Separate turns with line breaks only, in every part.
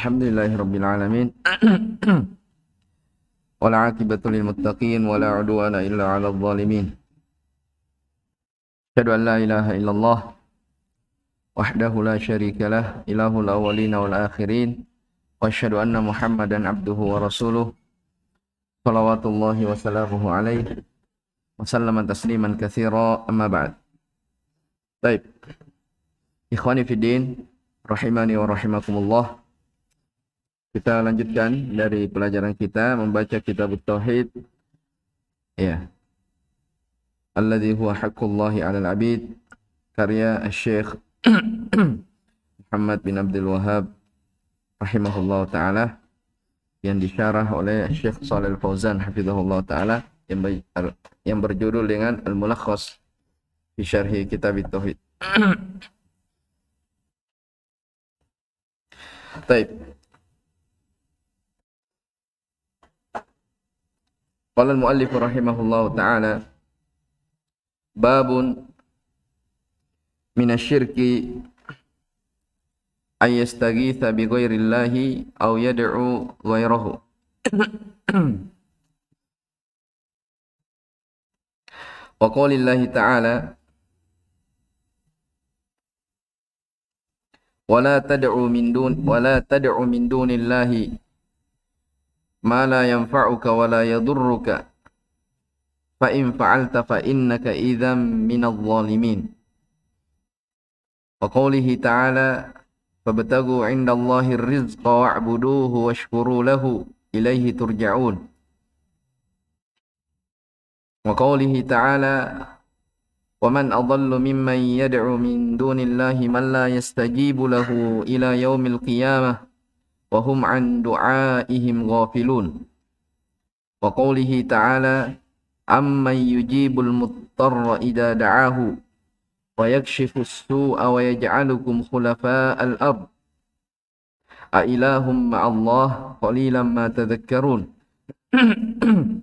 الحمد لله رب العالمين والعاقبة للمتقين ولا عدوان إلا على الظالمين أشهد أن لا إله إلا الله وحده لا شريك له إله الأولين والآخرين وأشهد أن محمدا عبده ورسوله صلوات الله وسلامه عليه وسلم تسليما كثيرا أما بعد طيب إخواني في الدين rahimani wa rahimakumullah Kita lanjutkan dari pelajaran kita membaca kitab tauhid. Ya. Alladhi huwa haqqullahi 'alal 'abid karya Syekh Muhammad bin Abdul Wahab rahimahullah taala yang disyarah oleh Syekh Shalal Fauzan hafizahullah taala yang ber, yang berjudul dengan Al-Mulakhas fi Syarhi Kitab Tauhid. Baik. قال المؤلف رحمه الله تعالى باب من الشرك أن يستغيث بغير الله أو يدعو غيره وقول الله تعالى ولا تدعوا من دون ولا تدعوا من دون الله ما لا ينفعك ولا يضرك فإن فعلت فإنك إذا من الظالمين وقوله تعالى فابتغوا عند الله الرزق واعبدوه واشكروا له إليه ترجعون وقوله تعالى ومن أضل ممن يدعو من دون الله من لا يستجيب له إلى يوم القيامة وهم عن دعائهم غافلون وقوله تعالى أمن يجيب المضطر إذا دعاه ويكشف السوء ويجعلكم خلفاء الأرض أإله مع الله قليلا ما تذكرون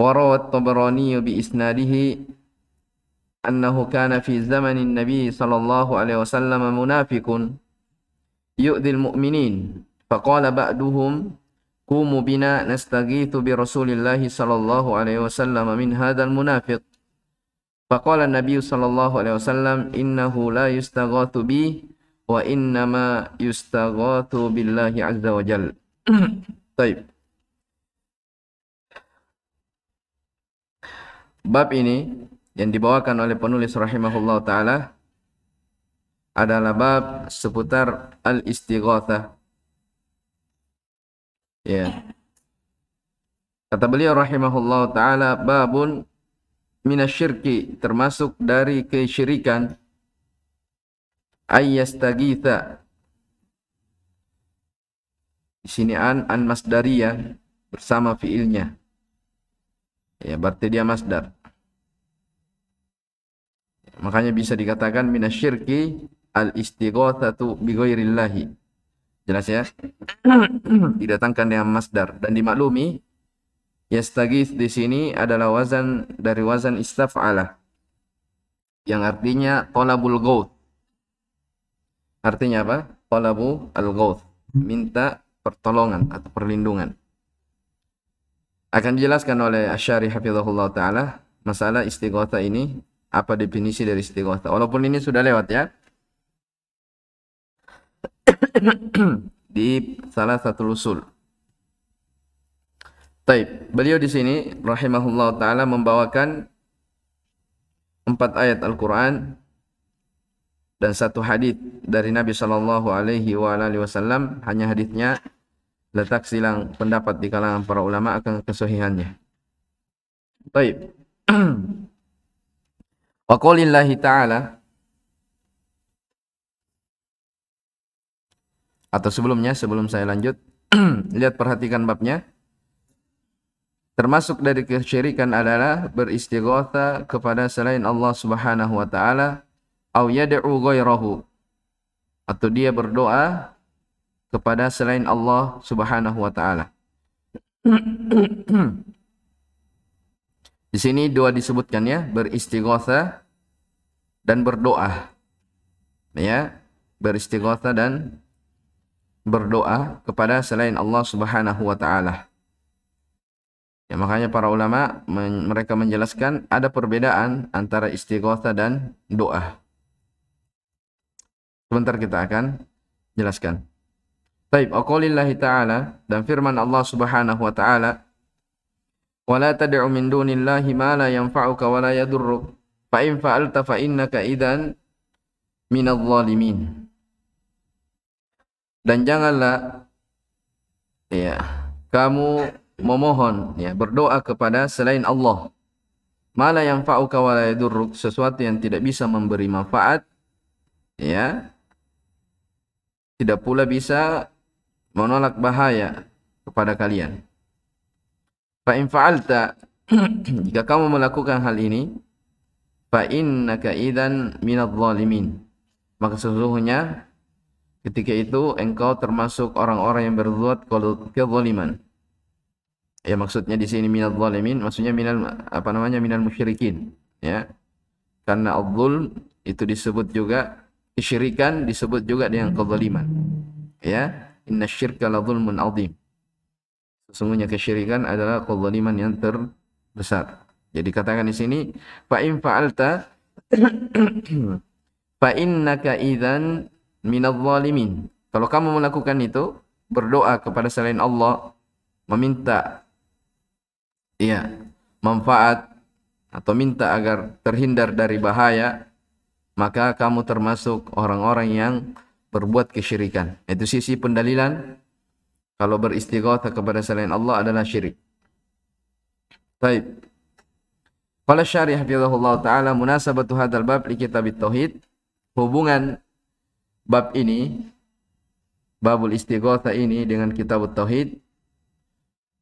وروى الطبراني بإسناده أنه كان في زمن النبي صلى الله عليه وسلم منافق yu'dhil mu'minin faqala ba'duhum kumu bina nastaghithu bi Rasulillah sallallahu alaihi wasallam min hadzal munafiq faqala an-nabiy sallallahu alaihi wasallam innahu la yustaghathu bi wa inna ma yustaghathu billahi azza wa jal Taib. Bab ini yang dibawakan oleh penulis rahimahullah taala adalah bab seputar al istighotha Ya. Yeah. Kata beliau rahimahullah taala babun minasyirki termasuk dari kesyirikan ayyastagitha di sini an an masdariyah bersama fiilnya ya berarti dia masdar makanya bisa dikatakan minasyirki al istighathatu bi ghairillahi. Jelas ya?
Hmm.
Didatangkan dengan masdar dan dimaklumi yastaghits di sini adalah wazan dari wazan istaf'ala yang artinya talabul ghaut. Artinya apa? Talabu al-ghaut, minta pertolongan atau perlindungan. Akan dijelaskan oleh Asy'ari hafizahullah taala masalah istighatha ini apa definisi dari istighatha Walaupun ini sudah lewat ya. di salah satu usul. Taib. Beliau di sini rahimahullah taala membawakan empat ayat Al-Qur'an dan satu hadis dari Nabi sallallahu alaihi wasallam hanya hadisnya letak silang pendapat di kalangan para ulama akan kesahihannya. Taib. Wa qaulillahi ta'ala atau sebelumnya sebelum saya lanjut lihat perhatikan babnya termasuk dari kesyirikan adalah beristighatha kepada selain Allah Subhanahu wa taala au yad'u ghairahu atau dia berdoa kepada selain Allah Subhanahu wa taala di sini dua disebutkan ya beristighatha dan berdoa ya beristighatha dan berdoa kepada selain Allah Subhanahu wa taala. Ya, makanya para ulama men mereka menjelaskan ada perbedaan antara istighotsah dan doa. Sebentar kita akan jelaskan. Taib aqaulillahi ta'ala dan firman Allah Subhanahu wa ta'ala ولا تدع من دون wa la لا ينفعك ولا يضرك فإن فعلت فإنك إذا من الظالمين dan janganlah ya kamu memohon ya berdoa kepada selain Allah mala yang fa'uka wa sesuatu yang tidak bisa memberi manfaat ya tidak pula bisa menolak bahaya kepada kalian fa in fa'alta jika kamu melakukan hal ini fa innaka idzan minadh-dhalimin maka sesungguhnya Ketika itu engkau termasuk orang-orang yang berbuat kezaliman. Ya maksudnya di sini minal zalimin, maksudnya minal apa namanya minal musyrikin, ya. Karena adzul itu disebut juga kesyirikan disebut juga dengan kezaliman. Ya, inna syirka la zulmun adzim. Sesungguhnya kesyirikan adalah kezaliman yang terbesar. Jadi katakan di sini fa in fa'alta fa innaka idzan minadh-dhalimin. Kalau kamu melakukan itu, berdoa kepada selain Allah, meminta iya, manfaat atau minta agar terhindar dari bahaya, maka kamu termasuk orang-orang yang berbuat kesyirikan. Itu sisi pendalilan kalau beristighatsah kepada selain Allah adalah syirik. Baik. Qala syarih Allah taala munasabatu hadzal bab li kitab tauhid hubungan bab ini babul istighatha ini dengan kitab tauhid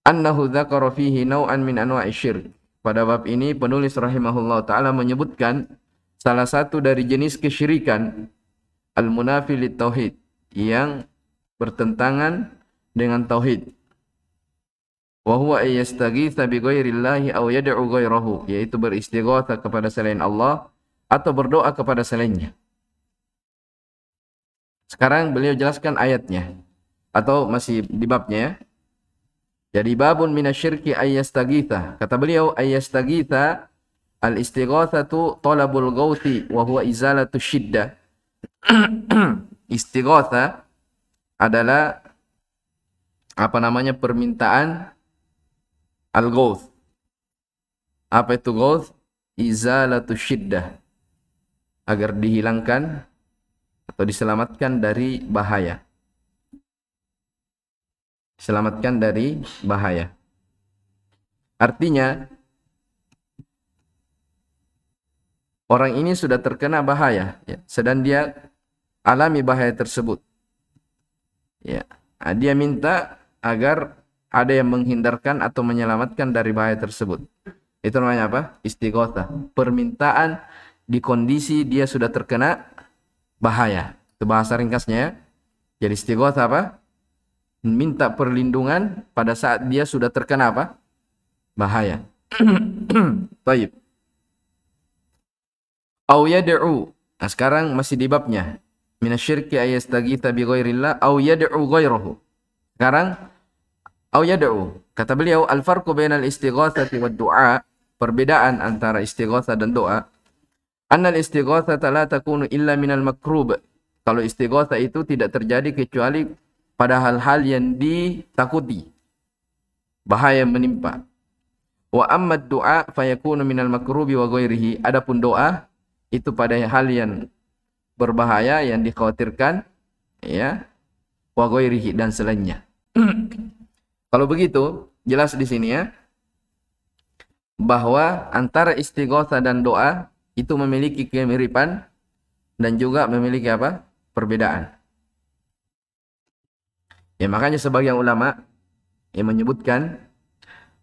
annahu dzakara fihi min anwa'i syirk. Pada bab ini penulis rahimahullah taala menyebutkan salah satu dari jenis kesyirikan al-munafi tauhid yang bertentangan dengan tauhid. Wa huwa yastaghitha bi ghairillahi aw yad'u ghairahu, yaitu beristighatsah kepada selain Allah atau berdoa kepada selainnya. Sekarang beliau jelaskan ayatnya atau masih di babnya ya. Jadi babun minasyirki ayyastagitha. Kata beliau ayyastagitha al-istighathatu talabul ghauthi wa huwa izalatu syiddah. Istighatha adalah apa namanya permintaan al-ghauth. Apa itu ghauth? Izalatu syiddah. Agar dihilangkan atau diselamatkan dari bahaya. Selamatkan dari bahaya. Artinya orang ini sudah terkena bahaya, ya, sedang dia alami bahaya tersebut. Ya, nah, dia minta agar ada yang menghindarkan atau menyelamatkan dari bahaya tersebut. Itu namanya apa? Istighotah. Permintaan di kondisi dia sudah terkena bahaya. Itu bahasa ringkasnya ya. Jadi istighoth apa? Minta perlindungan pada saat dia sudah terkena apa? Bahaya. Taib. Au yad'u. Nah, sekarang masih di babnya. Minasyirki ayastagita bi ghairillah au yad'u ghairahu. Sekarang au yad'u. Kata beliau al-farqu bainal istighatsati wad du'a, perbedaan antara istighatsah dan doa Annal istighatha la takunu illa minal makrub. Kalau istighatha itu tidak terjadi kecuali pada hal-hal yang ditakuti. Bahaya menimpa. Wa amma du'a fayakunu minal makrubi wa ghairihi. Adapun doa itu pada hal yang berbahaya yang dikhawatirkan ya wa ghairihi dan selainnya. Kalau begitu jelas di sini ya bahwa antara istighotsah dan doa itu memiliki kemiripan dan juga memiliki apa? perbedaan. Ya makanya sebagian ulama yang menyebutkan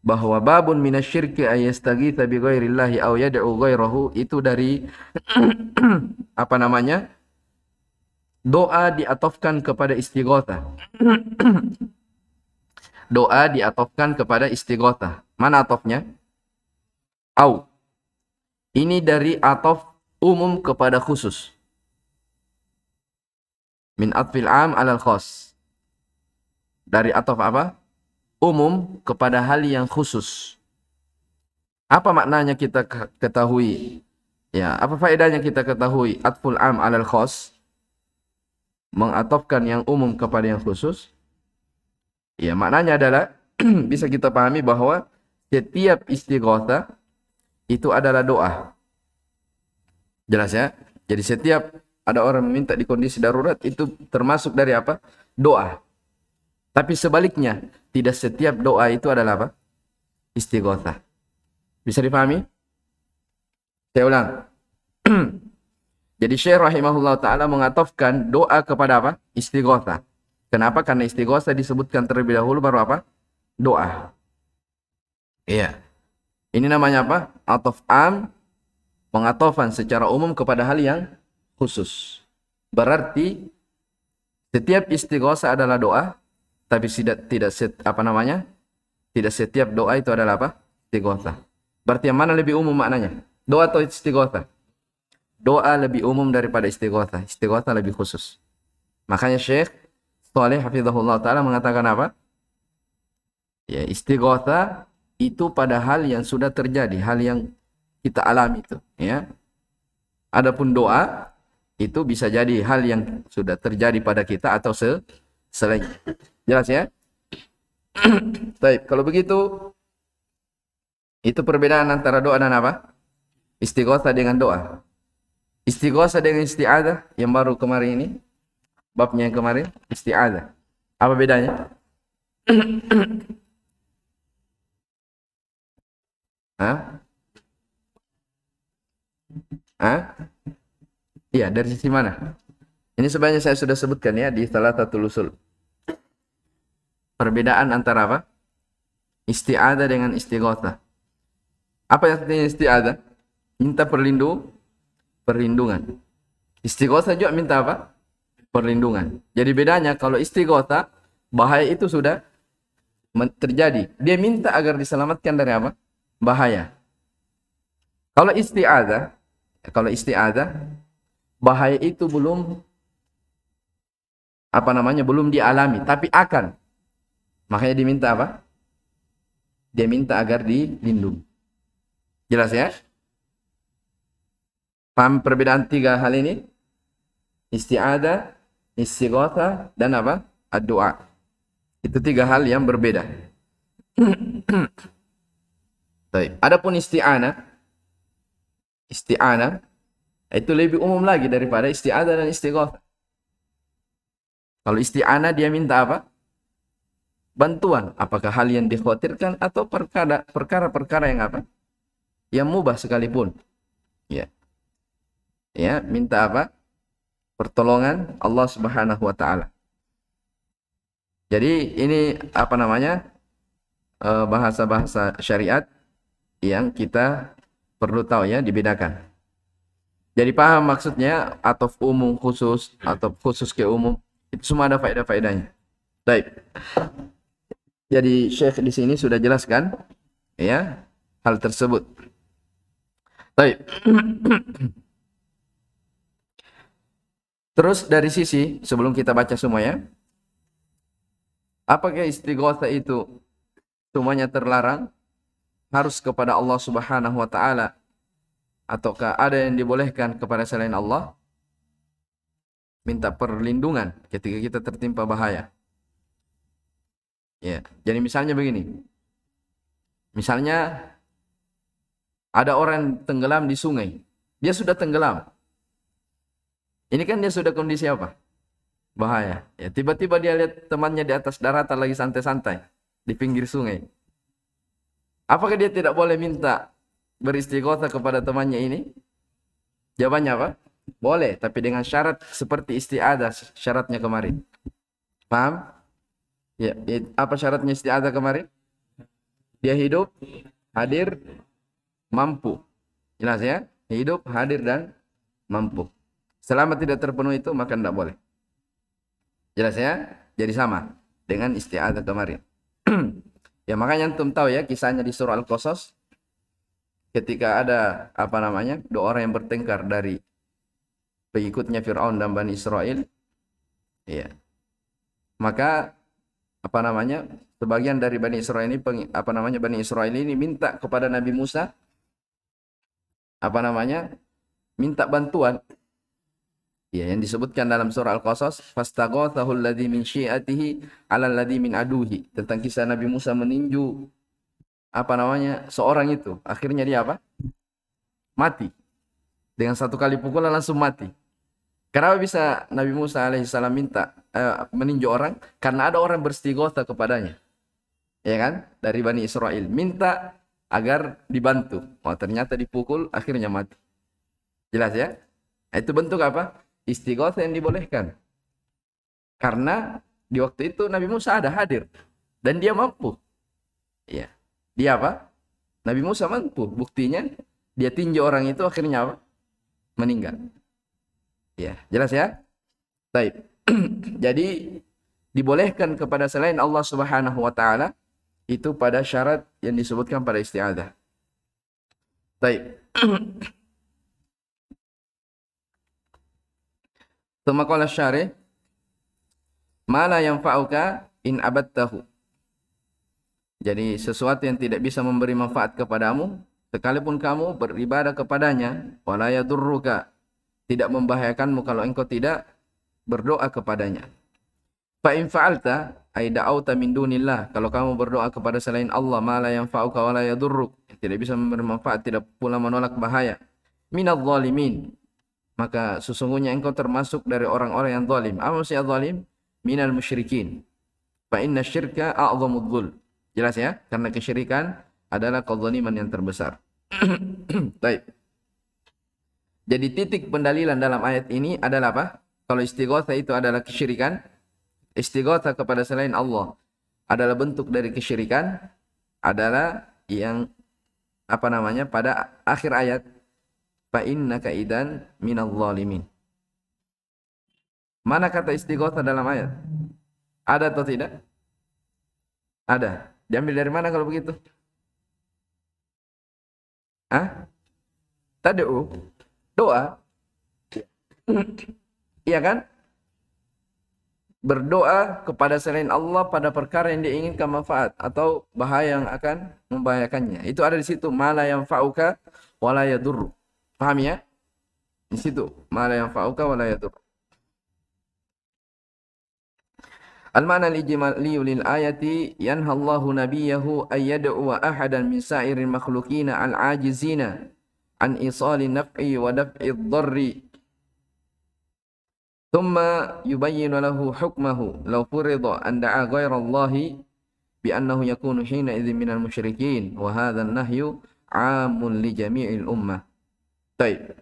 bahwa babun minasyirki ayastagi tabi ghairillahi aw yad'u ghairahu itu dari apa namanya? doa diatofkan kepada istighotha. doa diatofkan kepada istighotha. Mana atofnya? Au. Ini dari atof umum kepada khusus. Min atfil am alal khos. Dari atof apa? Umum kepada hal yang khusus. Apa maknanya kita ketahui? Ya, apa faedahnya kita ketahui atful am alal khos? Mengatofkan yang umum kepada yang khusus. Ya, maknanya adalah bisa kita pahami bahwa setiap istighotha itu adalah doa. Jelas ya? Jadi setiap ada orang meminta di kondisi darurat itu termasuk dari apa? Doa. Tapi sebaliknya, tidak setiap doa itu adalah apa? Istighotha. Bisa dipahami? Saya ulang. Jadi Syekh rahimahullah taala mengatofkan doa kepada apa? Istighotha. Kenapa? Karena istighotha disebutkan terlebih dahulu baru apa? Doa. Iya. Yeah. Ini namanya apa? Atof am pengatofan secara umum kepada hal yang khusus. Berarti setiap istighosa adalah doa, tapi tidak tidak set, apa namanya? Tidak setiap doa itu adalah apa? Istighosa. Berarti yang mana lebih umum maknanya? Doa atau istighosa? Doa lebih umum daripada istighosa. Istighosa lebih khusus. Makanya Syekh Saleh Hafizahullah Ta'ala mengatakan apa? Ya, istighosa itu pada hal yang sudah terjadi, hal yang kita alami itu, ya. Adapun doa itu bisa jadi hal yang sudah terjadi pada kita atau se selain. Jelas ya? Baik, kalau begitu itu perbedaan antara doa dan apa? Istighosa dengan doa. Istighosa dengan isti'adah yang baru kemarin ini. Babnya yang kemarin, isti'adah. Apa bedanya? Hah? Hah? Iya, dari sisi mana? Ini sebenarnya saya sudah sebutkan ya di salah satu usul. Perbedaan antara apa? Isti'adah dengan istighotha. Apa yang artinya isti'adah? Minta perlindung, perlindungan. Istighotha juga minta apa? Perlindungan. Jadi bedanya kalau istighotha, bahaya itu sudah terjadi. Dia minta agar diselamatkan dari apa? bahaya. Kalau isti'adzah, kalau isti'adzah bahaya itu belum apa namanya belum dialami tapi akan. Makanya diminta apa? Dia minta agar dilindungi. Jelas ya? Paham perbedaan tiga hal ini? istiada, istighotha dan apa? doa Itu tiga hal yang berbeda. Baik. Adapun isti'anah isti'anah itu lebih umum lagi daripada isti'adah dan istighatsah. Kalau isti'anah dia minta apa? Bantuan. Apakah hal yang dikhawatirkan atau perkara-perkara yang apa? Yang mubah sekalipun. Ya. Ya, minta apa? Pertolongan Allah Subhanahu wa taala. Jadi ini apa namanya? Eh, bahasa-bahasa syariat yang kita perlu tahu ya dibedakan. Jadi paham maksudnya atau umum khusus atau khusus ke umum itu semua ada faedah-faedahnya. Baik. Jadi Syekh di sini sudah jelaskan ya hal tersebut. Baik. Terus dari sisi sebelum kita baca semua ya. Apakah istighosah itu semuanya terlarang? harus kepada Allah Subhanahu wa taala ataukah ada yang dibolehkan kepada selain Allah? Minta perlindungan ketika kita tertimpa bahaya. Ya, jadi misalnya begini. Misalnya ada orang tenggelam di sungai. Dia sudah tenggelam. Ini kan dia sudah kondisi apa? Bahaya. Ya, tiba-tiba dia lihat temannya di atas daratan lagi santai-santai di pinggir sungai Apakah dia tidak boleh minta beristighotah kepada temannya ini? Jawabannya apa? Boleh, tapi dengan syarat seperti istiadah syaratnya kemarin. Paham? Ya, ya, apa syaratnya istiadah kemarin? Dia hidup, hadir, mampu. Jelas ya? Hidup, hadir dan mampu. Selama tidak terpenuhi itu maka tidak boleh. Jelas ya? Jadi sama dengan istiadah kemarin. Ya makanya antum tahu ya kisahnya di surah Al-Qasas ketika ada apa namanya dua orang yang bertengkar dari pengikutnya Fir'aun dan Bani Israel. Ya. Maka apa namanya sebagian dari Bani Israel ini peng, apa namanya Bani Israel ini minta kepada Nabi Musa apa namanya minta bantuan Ya, yang disebutkan dalam surah Al-Qasas, "Fastaghathahu alladhi min syi'atihi 'ala alladhi min aduhi." Tentang kisah Nabi Musa meninju apa namanya? seorang itu. Akhirnya dia apa? Mati. Dengan satu kali pukulan langsung mati. Kenapa bisa Nabi Musa alaihi salam minta eh, meninju orang? Karena ada orang beristighatsah kepadanya. Ya kan? Dari Bani Israel. Minta agar dibantu. Oh, ternyata dipukul, akhirnya mati. Jelas ya? Itu bentuk apa? istighosa yang dibolehkan. Karena di waktu itu Nabi Musa ada hadir dan dia mampu. Ya. Dia apa? Nabi Musa mampu. Buktinya dia tinjau orang itu akhirnya apa? meninggal. Ya, jelas ya? Baik. Jadi dibolehkan kepada selain Allah Subhanahu wa taala itu pada syarat yang disebutkan pada istiadah. Baik. Tsumma qala syarih mala yang fa'uka in abattahu. Jadi sesuatu yang tidak bisa memberi manfaat kepadamu sekalipun kamu beribadah kepadanya wala yadurruka tidak membahayakanmu kalau engkau tidak berdoa kepadanya. Fa fa'alta ay min dunillah kalau kamu berdoa kepada selain Allah mala yang fa'uka wala yadurruk tidak bisa memberi manfaat tidak pula menolak bahaya minadh maka sesungguhnya engkau termasuk dari orang-orang yang zalim. Apa maksudnya zalim? Minal musyrikin. Fa inna syirka a'zamu Jelas ya? Karena kesyirikan adalah kezaliman yang terbesar. Baik. Jadi titik pendalilan dalam ayat ini adalah apa? Kalau istighatsah itu adalah kesyirikan, istighatsah kepada selain Allah adalah bentuk dari kesyirikan adalah yang apa namanya pada akhir ayat fa innaka idan minal zalimin. Mana kata istighosah dalam ayat? Ada atau tidak? Ada. Diambil dari mana kalau begitu? Hah? Tad'u. Doa. Iya kan? Berdoa kepada selain Allah pada perkara yang diinginkan manfaat atau bahaya yang akan membahayakannya. Itu ada di situ. Mala yang fa'uka wala فاهم يا نسيت ما لا ينفعك ولا يضرك المعنى الإجمالي للآية ينهى الله نبيه أن يدعو أحدا من سائر المخلوقين العاجزين عن إيصال النفع ودفع الضر ثم يبين له حكمه لو فرض أن دعا غير الله بأنه يكون حينئذ من المشركين وهذا النهي عام لجميع الأمة Baik.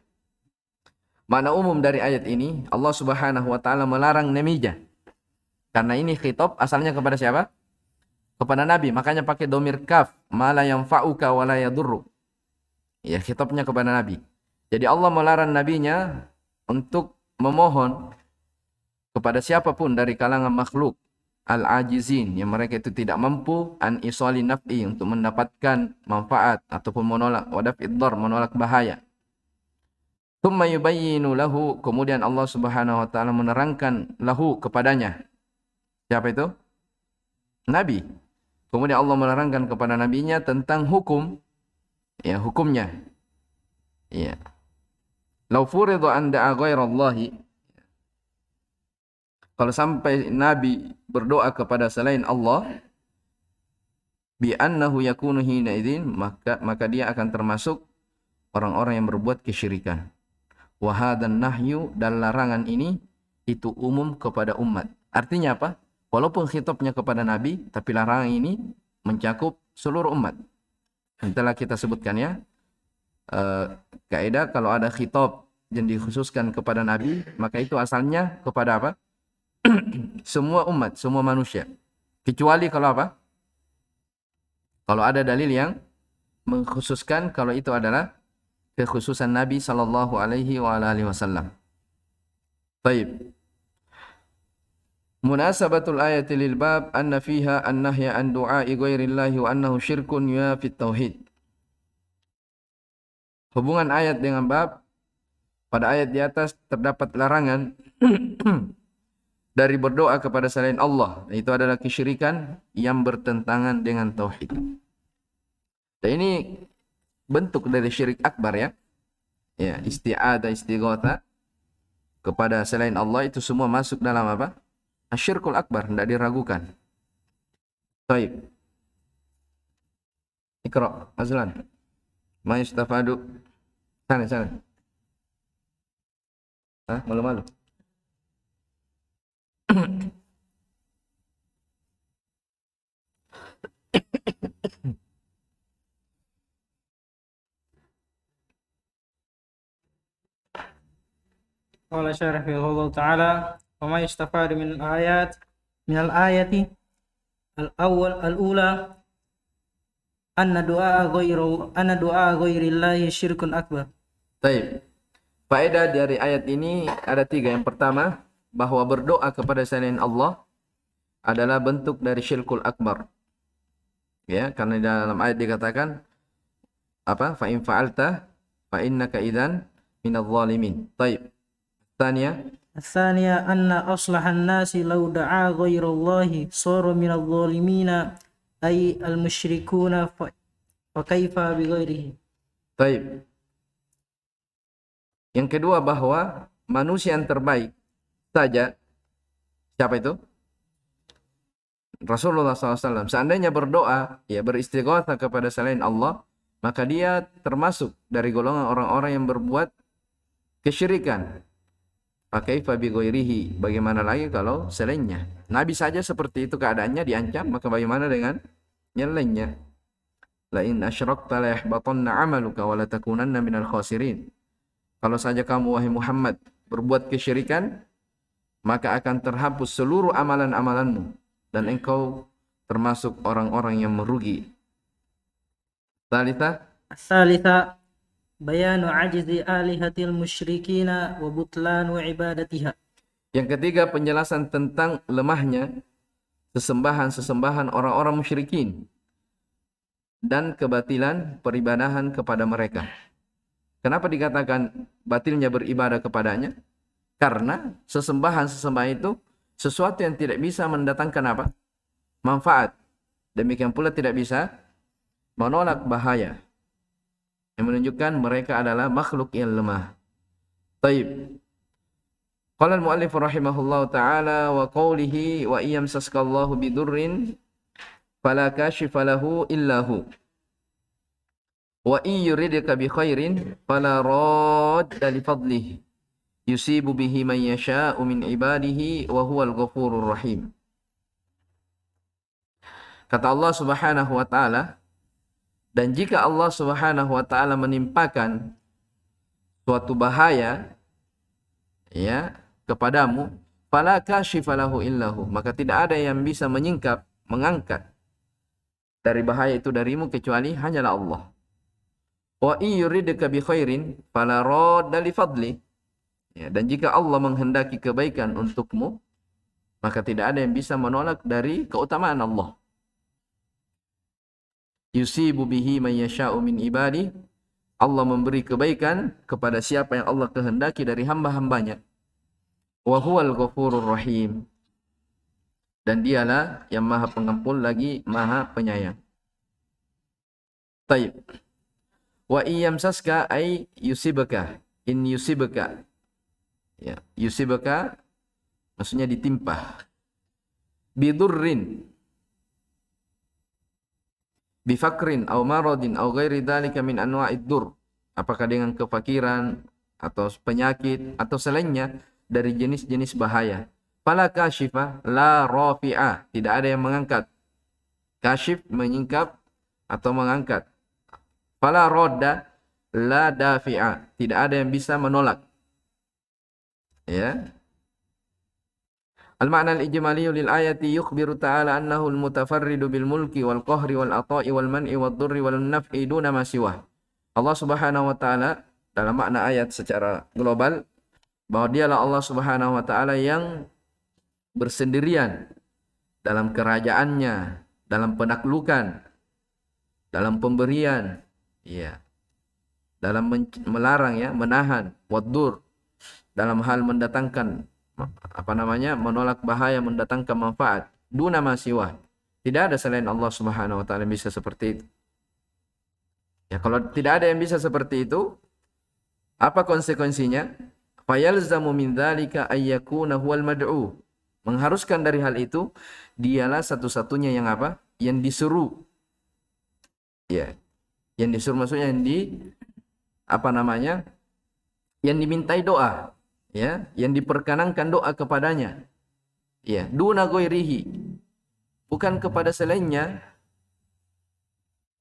Mana umum dari ayat ini, Allah Subhanahu wa taala melarang nemijah. Karena ini khitab asalnya kepada siapa? Kepada Nabi, makanya pakai domir kaf, mala yang fa'uka wa la yadurru. Ya, khitabnya kepada Nabi. Jadi Allah melarang nabinya untuk memohon kepada siapapun dari kalangan makhluk al-ajizin yang mereka itu tidak mampu an isolinafi naf'i untuk mendapatkan manfaat ataupun menolak wadaf iddar menolak bahaya Thumma yubayyinu lahu, kemudian Allah Subhanahu wa taala menerangkan lahu kepadanya. Siapa itu? Nabi. Kemudian Allah menerangkan kepada nabinya tentang hukum ya hukumnya. Ya. Lau furidu an da'a kalau sampai Nabi berdoa kepada selain Allah bi annahu yakunu maka maka dia akan termasuk orang-orang yang berbuat kesyirikan wahadan nahyu dan larangan ini itu umum kepada umat. Artinya apa? Walaupun khitabnya kepada Nabi, tapi larangan ini mencakup seluruh umat. Yang telah kita sebutkan ya. E, eh, kaidah kalau ada khitab yang dikhususkan kepada Nabi, maka itu asalnya kepada apa? semua umat, semua manusia. Kecuali kalau apa? Kalau ada dalil yang mengkhususkan kalau itu adalah kekhususan Nabi Shallallahu Alaihi Wasallam. Baik. Munasabatul ayati lil bab anna fiha annahya an du'a'i ghairillahi wa annahu syirkun ya fit tauhid. Hubungan ayat dengan bab pada ayat di atas terdapat larangan dari berdoa kepada selain Allah. Itu adalah kesyirikan yang bertentangan dengan tauhid. Dan ini bentuk dari syirik akbar ya. Ya, isti'adah, istighatha kepada selain Allah itu semua masuk dalam apa? Asyirkul akbar, tidak diragukan. Baik. Ikra, Azlan. Ma yustafadu. Sana, sana. Hah, malu-malu.
قال شارح الله تعالى وما يستفاد من الآيات من الآية الأول الأولى أن دعاء غير أن دعاء غير الله شرك أكبر
طيب Faedah dari ayat ini ada tiga. Yang pertama, bahwa berdoa kepada selain Allah adalah bentuk dari syirkul akbar. Ya, karena dalam ayat dikatakan apa? Fa in fa'alta fa innaka idzan minadh-dhalimin. Baik. Tanya. Tanya anna nasi
da'a min ay al fa,
fa Yang kedua bahwa manusia yang terbaik saja siapa itu? Rasulullah SAW. Seandainya berdoa, ya beristighfar kepada selain Allah, maka dia termasuk dari golongan orang-orang yang berbuat kesyirikan. Pakai goirihi. Bagaimana lagi kalau selainnya? Nabi saja seperti itu keadaannya diancam, maka bagaimana dengan yang lainnya? Lain asyrakta la yahbatanna amaluka wa la takunanna minal khasirin. Kalau saja kamu wahai Muhammad berbuat kesyirikan, maka akan terhapus seluruh amalan-amalanmu dan engkau termasuk orang-orang yang merugi. Salita. Salita bayanu ajzi alihatil musyrikina wa butlanu ibadatiha. Yang ketiga penjelasan tentang lemahnya sesembahan-sesembahan orang-orang musyrikin dan kebatilan peribadahan kepada mereka. Kenapa dikatakan batilnya beribadah kepadanya? Karena sesembahan-sesembahan itu sesuatu yang tidak bisa mendatangkan apa? Manfaat. Demikian pula tidak bisa menolak bahaya yang menunjukkan mereka adalah makhluk yang lemah. Taib. Qala al-muallif rahimahullahu taala wa qawlihi wa iyam saskallahu bidurrin fala kashifa lahu illa hu. Wa in yuridka bi khairin fala radda li fadlihi yusibu bihi man yasha'u min ibadihi wa huwal ghafurur rahim. Kata Allah Subhanahu wa taala dan jika Allah Subhanahu wa taala menimpakan suatu bahaya ya kepadamu, fala kasyifalahu illahu, maka tidak ada yang bisa menyingkap, mengangkat dari bahaya itu darimu kecuali hanyalah Allah. Wa iyyuridka bi khairin fala radda li fadli. Ya, dan jika Allah menghendaki kebaikan untukmu, maka tidak ada yang bisa menolak dari keutamaan Allah yusibu bihi man yasha'u min ibadi. Allah memberi kebaikan kepada siapa yang Allah kehendaki dari hamba-hambanya. Wa huwal ghafurur rahim. Dan dialah yang maha pengampun lagi maha penyayang. Taib. Wa iyam saska ay yusibaka. In yusibaka. Ya, yusibaka maksudnya ditimpa. Bidurrin bifakrin au maradin au ghairi dzalika min anwa'id dur apakah dengan kefakiran atau penyakit atau selainnya dari jenis-jenis bahaya Pala kashifa la rafi'ah tidak ada yang mengangkat kashif menyingkap atau mengangkat Pala roda la dafi'ah tidak ada yang bisa menolak ya Al-ma'na al-ijmali lil ayati yukhbiru ta'ala annahu al-mutafarridu bil mulki wal qahri wal ata'i wal man'i wad durri wal naf'i duna ma siwah. Allah Subhanahu wa taala dalam makna ayat secara global bahwa dialah Allah Subhanahu wa taala yang bersendirian dalam kerajaannya, dalam penaklukan, dalam pemberian, ya. Dalam melarang ya, menahan, wadur dalam hal mendatangkan apa namanya menolak bahaya mendatangkan manfaat duna masiwa tidak ada selain Allah Subhanahu wa taala yang bisa seperti itu ya kalau tidak ada yang bisa seperti itu apa konsekuensinya fayalzamu min dzalika ayyakuna huwal mad'u mengharuskan dari hal itu dialah satu-satunya yang apa yang disuruh ya yang disuruh maksudnya yang di apa namanya yang dimintai doa ya yang diperkenankan doa kepadanya ya duna ghairihi bukan kepada selainnya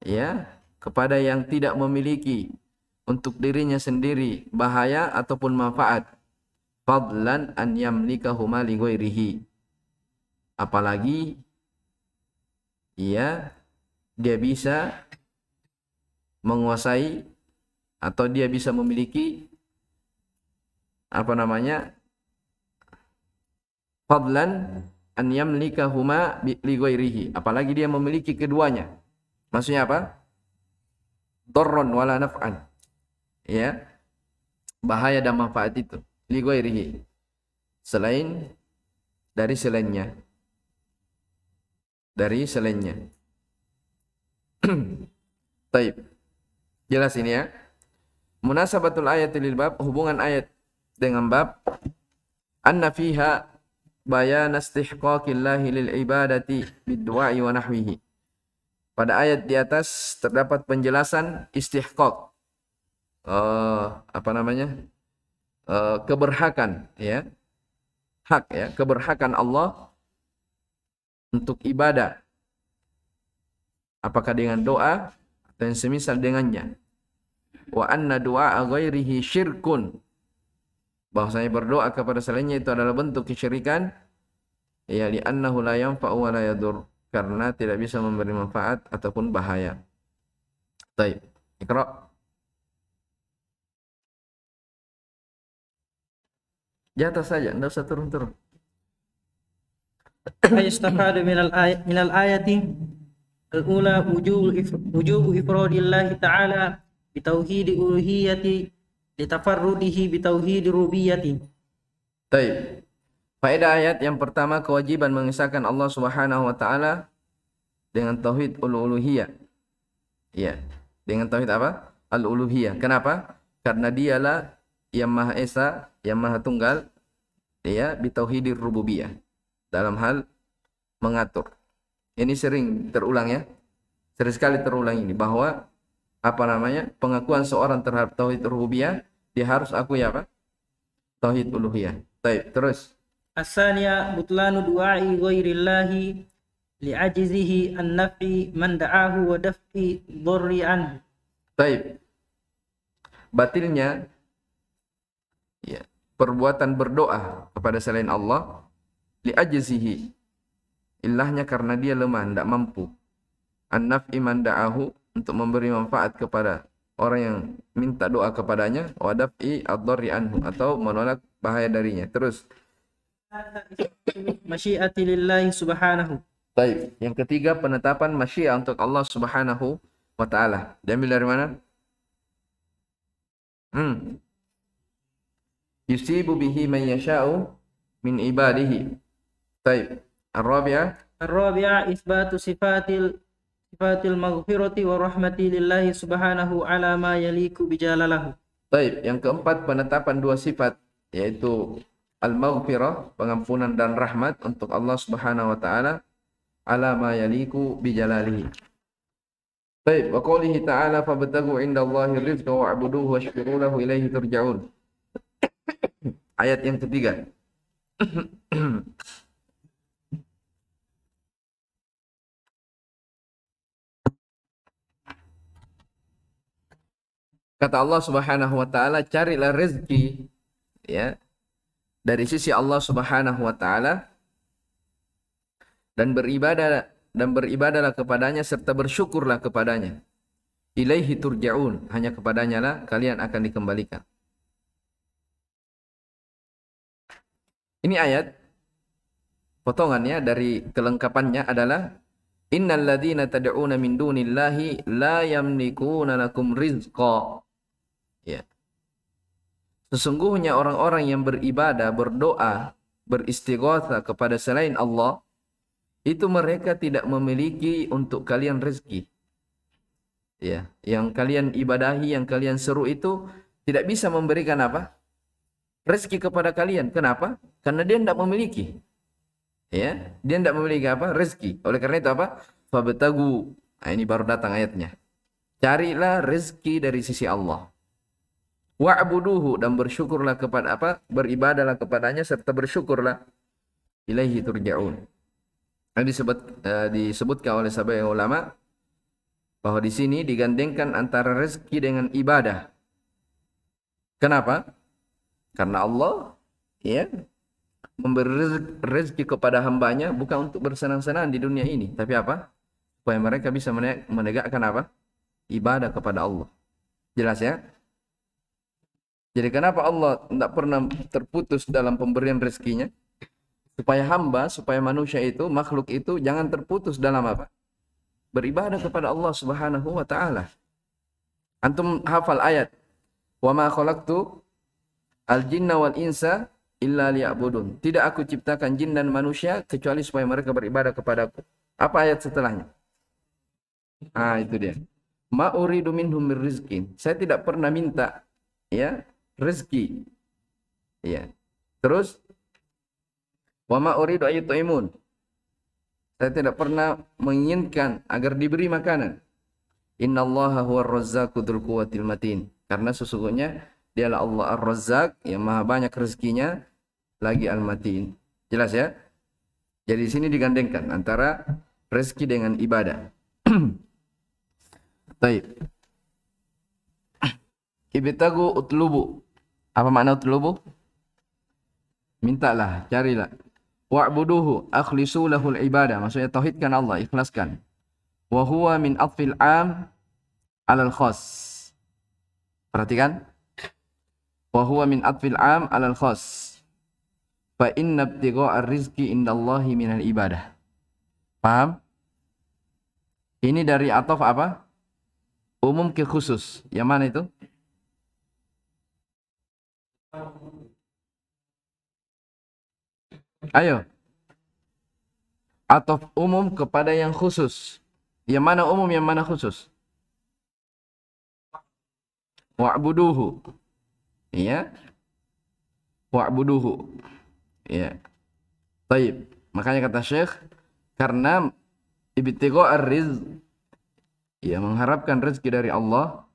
ya kepada yang tidak memiliki untuk dirinya sendiri bahaya ataupun manfaat fadlan an yamlikahuma li ghairihi apalagi ya dia bisa menguasai atau dia bisa memiliki apa namanya fadlan an huma li ghairihi apalagi dia memiliki keduanya maksudnya apa darron wala naf'an ya bahaya dan manfaat itu li ghairihi selain dari selainnya dari selainnya Taib. Jelas ini ya. Munasabatul ayat lil bab hubungan ayat dengan bab anna fiha bayan istihqaqillah lil ibadati bidduai wa nahwihi. Pada ayat di atas terdapat penjelasan istihqaq. Uh, apa namanya? Uh, keberhakan ya. Hak ya, keberhakan Allah untuk ibadah. Apakah dengan doa atau yang semisal dengannya? Wa anna du'a ghairihi syirkun bahwasanya berdoa kepada selainnya itu adalah bentuk kesyirikan ya li annahu la yanfa'u wa la yadur karena tidak bisa memberi manfaat ataupun bahaya. Baik, Iqra. Di atas saja, tidak usah turun-turun.
Ayastafadu minal ayat minal ayati al-ula wujubu ifradillahi ta'ala bitauhidi tauhidi uluhiyyati litafarrudihi
bitauhidir rubiyyati. Baik. Faedah ayat yang pertama kewajiban mengisahkan Allah Subhanahu wa taala dengan tauhid uluhiyah. Iya, dengan tauhid apa? Al-uluhiyah. Kenapa? Karena dialah yang Maha Esa, yang Maha Tunggal, ya bitauhidir rububiyah. Dalam hal mengatur. Ini sering terulang ya. Sering sekali terulang ini bahwa apa namanya? pengakuan seorang terhadap tauhid rububiyah dia harus aku ya apa tauhid uluhiyah baik terus asania butlanu du'ai
ghairillahi li'ajizihi an-naf'i man da'ahu wa daf'i
dharri an. baik batilnya ya perbuatan berdoa kepada selain Allah li'ajizihi ilahnya karena dia lemah tidak mampu an-naf'i man da'ahu untuk memberi manfaat kepada orang yang minta doa kepadanya wadap i adzari anhu atau menolak bahaya darinya. Terus masyiati lillahi subhanahu. Baik, yang ketiga penetapan masyiah untuk Allah Subhanahu wa taala. Diambil dari mana? Hmm. Yusibu bihi man yasha'u min ibadihi. Baik.
Ar-rabi'ah. Ar-rabi'ah isbatu sifatil sifatil maghfirati wa
rahmati lillahi subhanahu ala ma yaliku bijalalahu. Baik, yang keempat penetapan dua sifat yaitu al-maghfirah, pengampunan dan rahmat untuk Allah Subhanahu wa taala ala ma yaliku bijalalihi. Baik, wa qoulihi ta'ala fabtagu indallahi rizqa wa'buduhu washkuru lahu ilaihi turja'un. Ayat yang ketiga. Kata Allah Subhanahu wa taala, carilah rezeki ya dari sisi Allah Subhanahu wa taala dan beribadah dan beribadahlah kepadanya serta bersyukurlah kepadanya. Ilaihi turja'un, hanya kepadanya lah kalian akan dikembalikan. Ini ayat potongannya dari kelengkapannya adalah Innal ladzina tad'una min dunillahi la yamlikuna lakum rizqa Ya. Sesungguhnya orang-orang yang beribadah, berdoa, beristighotha kepada selain Allah, itu mereka tidak memiliki untuk kalian rezeki. Ya, yang kalian ibadahi, yang kalian seru itu tidak bisa memberikan apa? Rezeki kepada kalian. Kenapa? Karena dia tidak memiliki. Ya, dia tidak memiliki apa? Rezeki. Oleh karena itu apa? Fabetagu. Nah, ini baru datang ayatnya. Carilah rezeki dari sisi Allah wa'buduhu dan bersyukurlah kepada apa beribadahlah kepadanya serta bersyukurlah ilaihi turja'un yang disebut, uh, disebutkan oleh sebagian ulama bahwa di sini digandengkan antara rezeki dengan ibadah kenapa karena Allah ya memberi rezeki kepada hambanya bukan untuk bersenang-senang di dunia ini tapi apa supaya mereka bisa menegakkan apa ibadah kepada Allah jelas ya jadi kenapa Allah tidak pernah terputus dalam pemberian rezekinya? Supaya hamba, supaya manusia itu, makhluk itu jangan terputus dalam apa? Beribadah kepada Allah Subhanahu wa taala. Antum hafal ayat. Wa ma khalaqtu al-jinna wal insa illa liya'budun. Tidak aku ciptakan jin dan manusia kecuali supaya mereka beribadah kepadaku. Apa ayat setelahnya? Ah, itu dia. Ma uridu minhum rizqin. Saya tidak pernah minta ya rezeki. Ya. Terus wama uridu ayyutaimun. Saya tidak pernah menginginkan agar diberi makanan. Innallaha huwar razzaqu quwwatil matin. Karena sesungguhnya dialah Allah Ar-Razzaq yang maha banyak rezekinya lagi Al-Matin. Jelas ya? Jadi di sini digandengkan antara rezeki dengan ibadah. Baik. Ibtagu utlubu apa makna utlubu? Mintalah, carilah. Wa'buduhu, akhlisu lahul ibadah. Maksudnya tauhidkan Allah, ikhlaskan. Wa huwa min atfil am alal khas. Perhatikan. Wa huwa min atfil am alal khas. Fa inna ibtigha'ar rizqi indallahi minal ibadah. Paham? Ini dari ataf apa? Umum ke khusus. Yang mana itu? Ayo. atau umum kepada yang khusus. Yang mana umum, yang mana khusus? Wa'buduhu. Ya. Wa'buduhu. Ya. Taib. Makanya kata Syekh, karena ibtigo ar-rizq ya mengharapkan rezeki dari Allah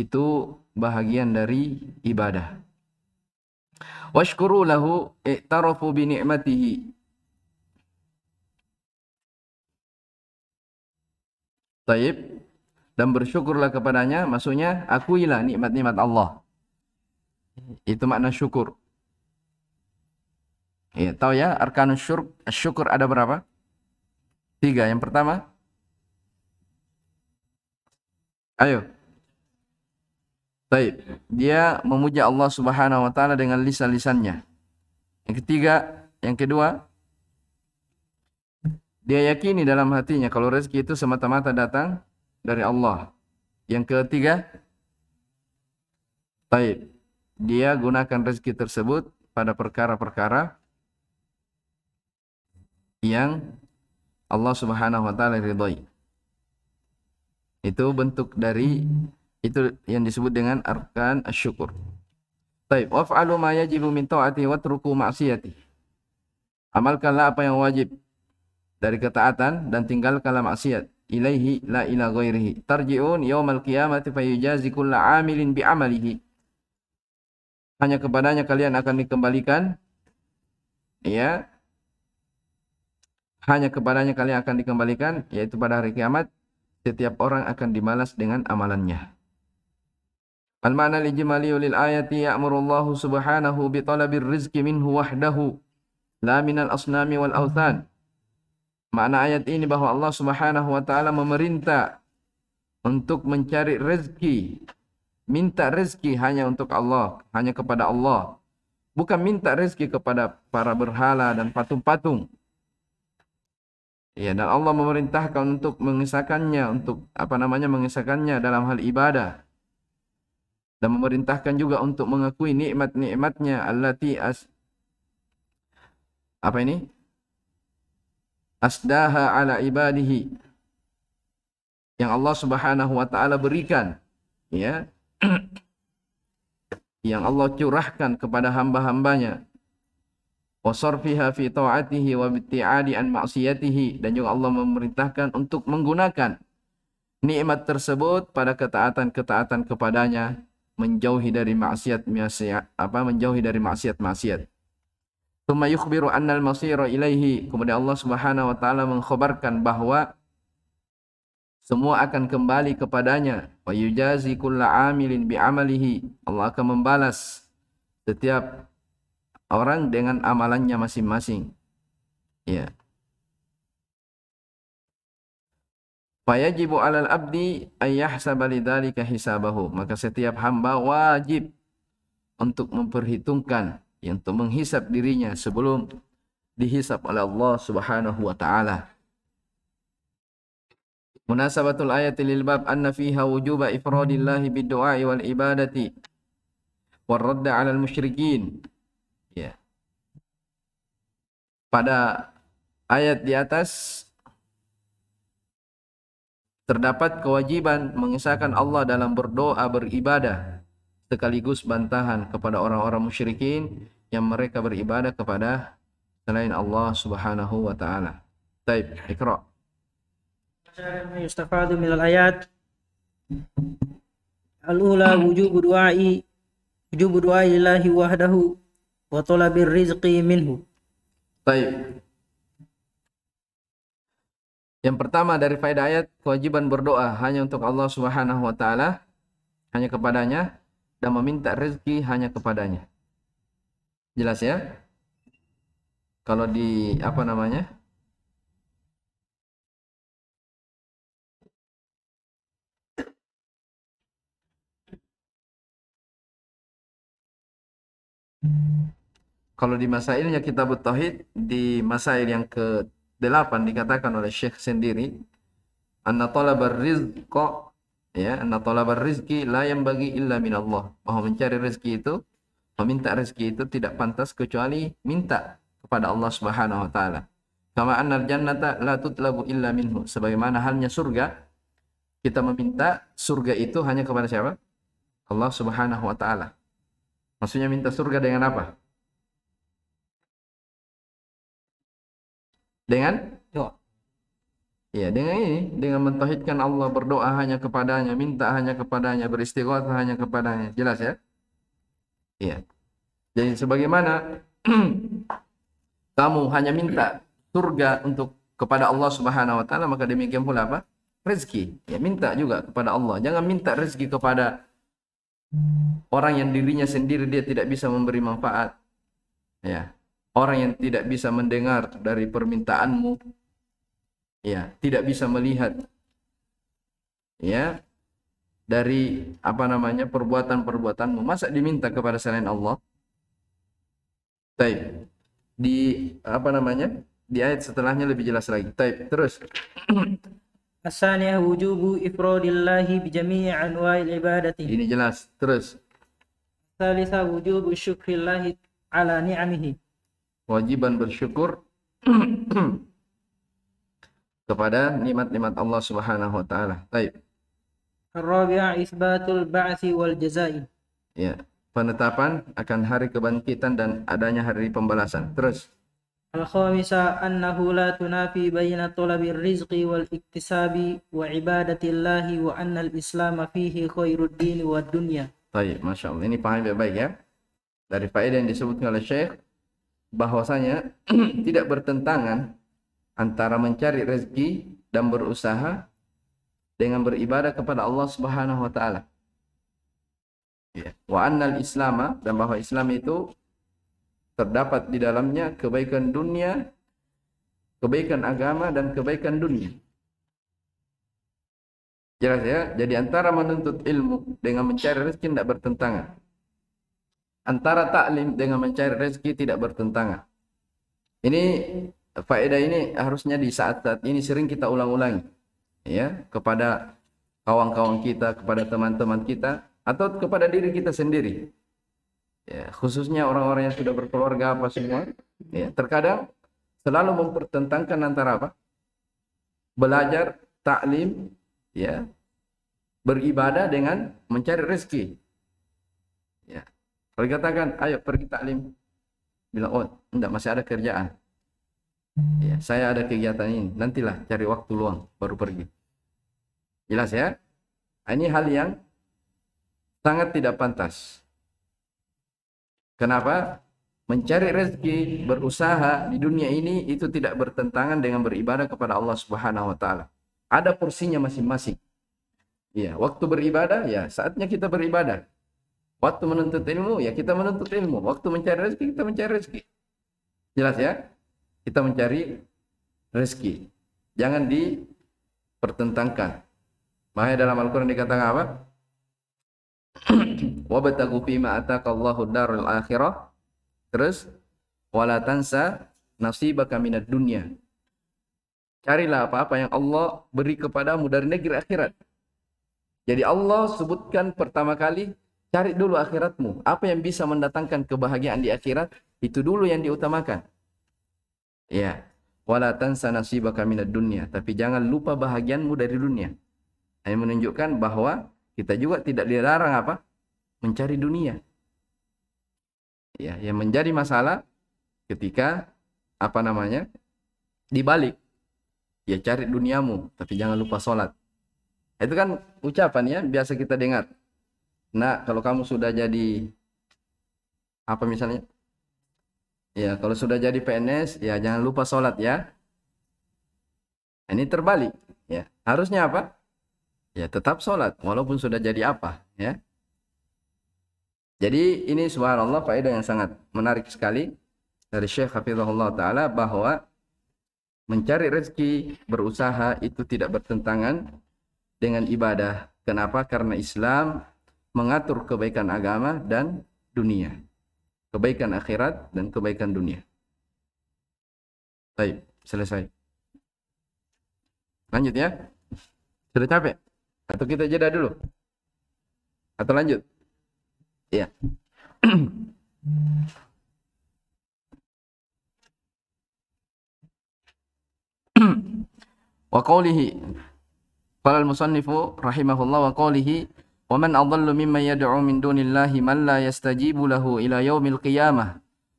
itu bahagian dari ibadah. Washkuru lahu i'tarafu bi ni'matihi. Taib. Dan bersyukurlah kepadanya. Maksudnya, akuilah nikmat-nikmat Allah. Itu makna syukur. Ya, tahu ya, arkan syukur, syukur ada berapa? Tiga. Yang pertama. Ayo baik Dia memuja Allah Subhanahu wa taala dengan lisan-lisannya. Yang ketiga, yang kedua, dia yakini dalam hatinya kalau rezeki itu semata-mata datang dari Allah. Yang ketiga, baik Dia gunakan rezeki tersebut pada perkara-perkara yang Allah Subhanahu wa taala ridhoi. Itu bentuk dari itu yang disebut dengan arkan syukur. Taib, waf'alu ma yajibu min ta'ati wa truku ma'siyati. Amalkanlah apa yang wajib dari ketaatan dan tinggalkanlah maksiat. Ilaihi la ila ghairihi. Tarji'un yaumal qiyamati fayujazi kulla amilin bi amalihi. Hanya kepadanya kalian akan dikembalikan ya hanya kepadanya kalian akan dikembalikan yaitu pada hari kiamat setiap orang akan dibalas dengan amalannya Al-ma'na للآية يأمر الله ayati ya'murullahu subhanahu bi talabir لا minhu wahdahu la minal asnami ayat ini bahwa Allah Subhanahu wa taala memerintah untuk mencari rezeki, minta rezeki hanya untuk Allah, hanya kepada Allah. Bukan minta rezeki kepada para berhala dan patung-patung. Ya, dan Allah memerintahkan untuk mengisahkannya, untuk apa namanya mengisahkannya dalam hal ibadah dan memerintahkan juga untuk mengakui nikmat-nikmatnya allati as apa ini asdaha ala ibadihi yang Allah Subhanahu wa taala berikan ya yang Allah curahkan kepada hamba-hambanya wa fi taatihi wa bitti'adi an ma'siyatihi dan juga Allah memerintahkan untuk menggunakan nikmat tersebut pada ketaatan-ketaatan kepadanya menjauhi dari maksiat maksiat apa menjauhi dari maksiat maksiat. Tsumma yukhbiru annal masira ilaihi. Kemudian Allah Subhanahu wa taala mengkhabarkan bahwa semua akan kembali kepadanya. Wa yujazi kulla amilin bi amalihi. Allah akan membalas setiap orang dengan amalannya masing-masing. Ya. Fayajibu alal abdi ayyahsaba lidzalika hisabahu. Maka setiap hamba wajib untuk memperhitungkan ya, untuk menghisap dirinya sebelum dihisap oleh Allah Subhanahu wa taala. Munasabatul ayati lil bab anna fiha wujuba ifradillah bid-du'a wal ibadati war 'ala al musyrikin. Ya. Pada ayat di atas Terdapat kewajiban mengisahkan Allah dalam berdoa beribadah sekaligus bantahan kepada orang-orang musyrikin yang mereka beribadah kepada selain Allah Subhanahu wa taala. Taib, Iqra.
Yustafadu min al-ayat Al-ula wujubu du'ai wujubu du'ai lillahi wahdahu
wa talabir rizqi minhu. Taib. Yang pertama dari faedah ayat kewajiban berdoa hanya untuk Allah Subhanahu wa taala, hanya kepadanya dan meminta rezeki hanya kepadanya. Jelas ya? Kalau di apa namanya? Kalau di masailnya kita tauhid di masail yang ke delapan dikatakan oleh Syekh sendiri anna talabar rizqa ya anna talabar rizqi la yang bagi illa min Allah bahwa mencari rezeki itu meminta rezeki itu tidak pantas kecuali minta kepada Allah Subhanahu wa taala kama anna jannata la tutlabu illa minhu sebagaimana halnya surga kita meminta surga itu hanya kepada siapa Allah Subhanahu wa taala maksudnya minta surga dengan apa dengan doa. Ya, dengan ini, dengan mentauhidkan Allah, berdoa hanya kepadanya, minta hanya kepadanya, beristighfar hanya kepadanya. Jelas ya? Iya. Jadi sebagaimana kamu hanya minta surga untuk kepada Allah Subhanahu wa taala, maka demikian pula apa? Rezeki. Ya, minta juga kepada Allah. Jangan minta rezeki kepada orang yang dirinya sendiri dia tidak bisa memberi manfaat. Ya, orang yang tidak bisa mendengar dari permintaanmu ya tidak bisa melihat ya dari apa namanya perbuatan-perbuatanmu masa diminta kepada selain Allah Taib. Di apa namanya? Di ayat setelahnya lebih jelas lagi. Taib. Terus.
Asalnya wujubu ifradillahi bi anwa'il ibadati. Ini
jelas. Terus.
Salisa wujubu syukrillahi
ala ni'amihi kewajiban bersyukur kepada nikmat-nikmat Allah Subhanahu wa taala. Baik.
ar isbatul ba'si wal jazai.
Ya, penetapan akan hari kebangkitan dan adanya hari pembalasan. Terus.
Al-khamisa annahu la tunafi baina talabir rizqi wal iktisabi wa ibadatillahi wa anna al-islam fihi khairud din wad dunya.
Baik, Masya Allah. Ini paham baik-baik ya. Dari faedah yang disebutkan oleh Syekh, bahwasanya mm-hmm. tidak bertentangan antara mencari rezeki dan berusaha dengan beribadah kepada Allah Subhanahu wa taala. Ya. Wa annal islama dan bahwa Islam itu terdapat di dalamnya kebaikan dunia, kebaikan agama dan kebaikan dunia. Jelas ya? Jadi antara menuntut ilmu dengan mencari rezeki tidak bertentangan antara taklim dengan mencari rezeki tidak bertentangan. Ini faedah ini harusnya di saat-saat ini sering kita ulang-ulangi ya kepada kawan-kawan kita, kepada teman-teman kita atau kepada diri kita sendiri. Ya, khususnya orang-orang yang sudah berkeluarga apa semua, ya, terkadang selalu mempertentangkan antara apa? Belajar, taklim, ya, beribadah dengan mencari rezeki. Kalau katakan, ayo pergi taklim. Bila oh, enggak, masih ada kerjaan. Ya, saya ada kegiatan ini. Nantilah cari waktu luang, baru pergi. Jelas ya? Nah, ini hal yang sangat tidak pantas. Kenapa? Mencari rezeki, berusaha di dunia ini itu tidak bertentangan dengan beribadah kepada Allah Subhanahu wa taala. Ada porsinya masing-masing. Ya, waktu beribadah ya saatnya kita beribadah. Waktu menuntut ilmu, ya kita menuntut ilmu. Waktu mencari rezeki, kita mencari rezeki. Jelas ya? Kita mencari rezeki. Jangan dipertentangkan. Makanya dalam Al-Quran dikatakan apa? Wabatagu fima atakallahu darul akhirah. Terus, wala tansa nasibaka minad dunya. Carilah apa-apa yang Allah beri kepadamu dari negeri akhirat. Jadi Allah sebutkan pertama kali Cari dulu akhiratmu. Apa yang bisa mendatangkan kebahagiaan di akhirat, itu dulu yang diutamakan. Ya. Wala tansa nasibaka minad dunia. Tapi jangan lupa bahagianmu dari dunia. Ini menunjukkan bahwa kita juga tidak dilarang apa? Mencari dunia. Ya, yang menjadi masalah ketika apa namanya? Dibalik. Ya cari duniamu, tapi jangan lupa sholat. Itu kan ucapan ya, biasa kita dengar. Nah, kalau kamu sudah jadi apa misalnya? Ya, kalau sudah jadi PNS, ya jangan lupa sholat ya. Nah, ini terbalik, ya. Harusnya apa? Ya tetap sholat, walaupun sudah jadi apa, ya. Jadi ini subhanallah faedah yang sangat menarik sekali dari Syekh Hafizahullah Ta'ala bahwa mencari rezeki, berusaha itu tidak bertentangan dengan ibadah. Kenapa? Karena Islam mengatur kebaikan agama dan dunia. Kebaikan akhirat dan kebaikan dunia. Baik, selesai. Lanjut ya. Sudah capek? Atau kita jeda dulu? Atau lanjut? Iya. wa qawlihi qala al-musannifu rahimahullah wa qawlihi ومن أضل ممن يدعو من دون الله من لا يستجيب له إلى يوم القيامة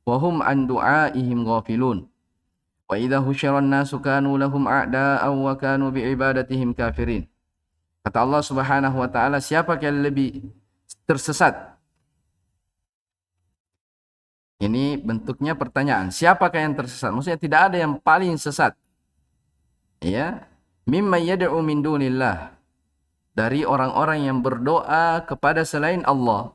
وهم عن دعائهم غافلون وإذا هشر الناس كانوا لهم أعداء وكانوا بعبادتهم كافرين Kata Allah Subhanahu wa taala, Siapa yang lebih tersesat? Ini bentuknya pertanyaan. Siapakah yang tersesat? Maksudnya tidak ada yang paling sesat. Ya. Mimma yada'u min dunillah dari orang-orang yang berdoa kepada selain Allah.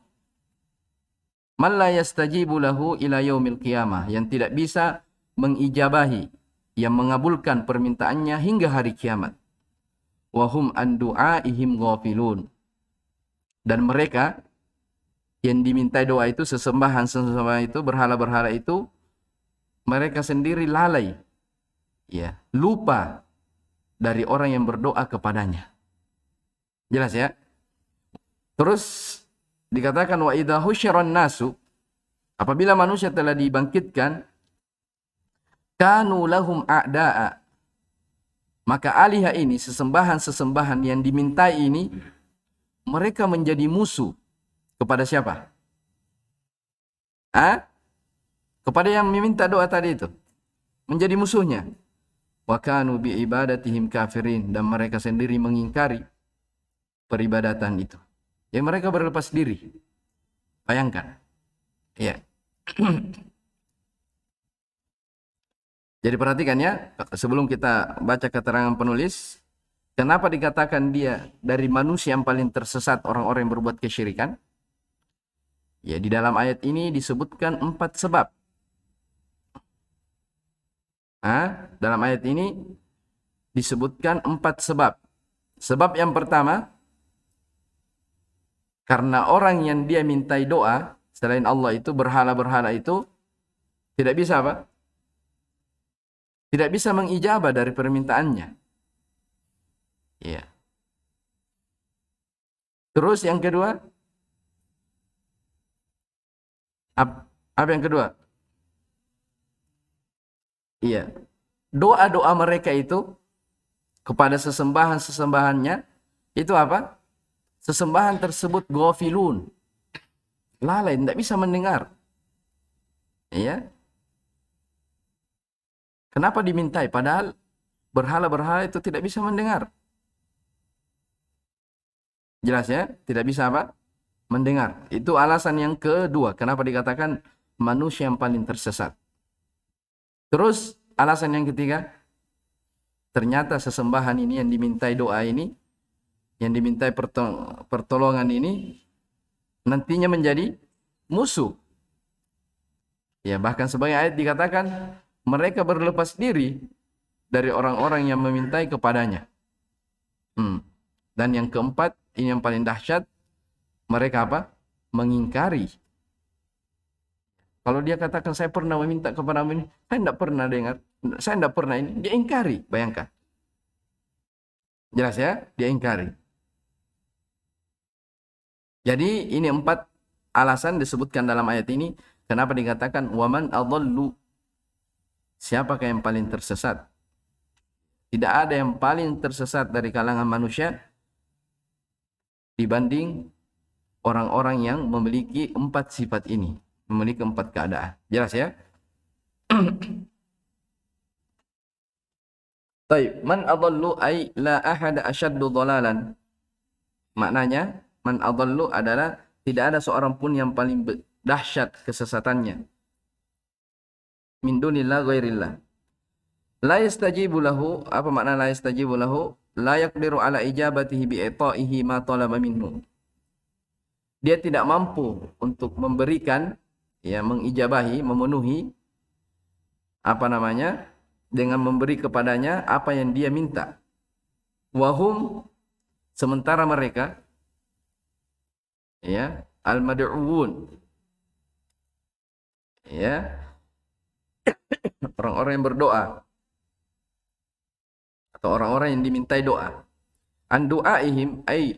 Man la yastajibu lahu ila yaumil qiyamah yang tidak bisa mengijabahi yang mengabulkan permintaannya hingga hari kiamat. Wahum an du'aihim ghafilun. Dan mereka yang diminta doa itu sesembahan sesembahan itu berhala-berhala itu mereka sendiri lalai ya lupa dari orang yang berdoa kepadanya Jelas ya? Terus dikatakan wa idza husyiran nasu apabila manusia telah dibangkitkan kanu lahum a'daa maka alihah ini sesembahan-sesembahan yang dimintai ini mereka menjadi musuh kepada siapa? Ah Kepada yang meminta doa tadi itu menjadi musuhnya. Wa kanu ibadatihim kafirin dan mereka sendiri mengingkari peribadatan itu. Ya mereka berlepas diri. Bayangkan. Ya. Jadi perhatikan ya, sebelum kita baca keterangan penulis, kenapa dikatakan dia dari manusia yang paling tersesat orang-orang yang berbuat kesyirikan? Ya, di dalam ayat ini disebutkan empat sebab. Nah, dalam ayat ini disebutkan empat sebab. Sebab yang pertama, karena orang yang dia mintai doa selain Allah itu berhala-berhala itu tidak bisa apa? Tidak bisa mengijabah dari permintaannya. Iya. Terus yang kedua apa, yang kedua? Iya. doa-doa mereka itu kepada sesembahan-sesembahannya itu apa? Sesembahan tersebut gofilun. Lalai, tidak bisa mendengar. Ya. Kenapa dimintai? Padahal berhala-berhala itu tidak bisa mendengar. Jelas ya? Tidak bisa apa? Mendengar. Itu alasan yang kedua. Kenapa dikatakan manusia yang paling tersesat. Terus alasan yang ketiga, ternyata sesembahan ini yang dimintai doa ini yang dimintai pertolongan ini nantinya menjadi musuh. Ya, bahkan sebagai ayat dikatakan mereka berlepas diri dari orang-orang yang memintai kepadanya. Hmm. Dan yang keempat, ini yang paling dahsyat, mereka apa? Mengingkari. Kalau dia katakan saya pernah meminta kepada ini, saya tidak pernah dengar, saya tidak pernah ini, dia ingkari, bayangkan. Jelas ya, dia ingkari. Jadi ini empat alasan disebutkan dalam ayat ini kenapa dikatakan waman adallu siapakah yang paling tersesat? Tidak ada yang paling tersesat dari kalangan manusia dibanding orang-orang yang memiliki empat sifat ini, memiliki empat keadaan. Jelas ya? Taib, man adallu ay la ahada ashaddu dhalalan. Maknanya man adallu adalah tidak ada seorang pun yang paling dahsyat kesesatannya min dunillah ghairillah la yastajibu lahu apa makna la yastajibu lahu la yaqdiru ala ijabatihi bi ita'ihi ma talaba minhu dia tidak mampu untuk memberikan ya mengijabahi memenuhi apa namanya dengan memberi kepadanya apa yang dia minta wahum sementara mereka ya al mad'uun ya orang-orang yang berdoa atau orang-orang yang dimintai doa an du'aihim ay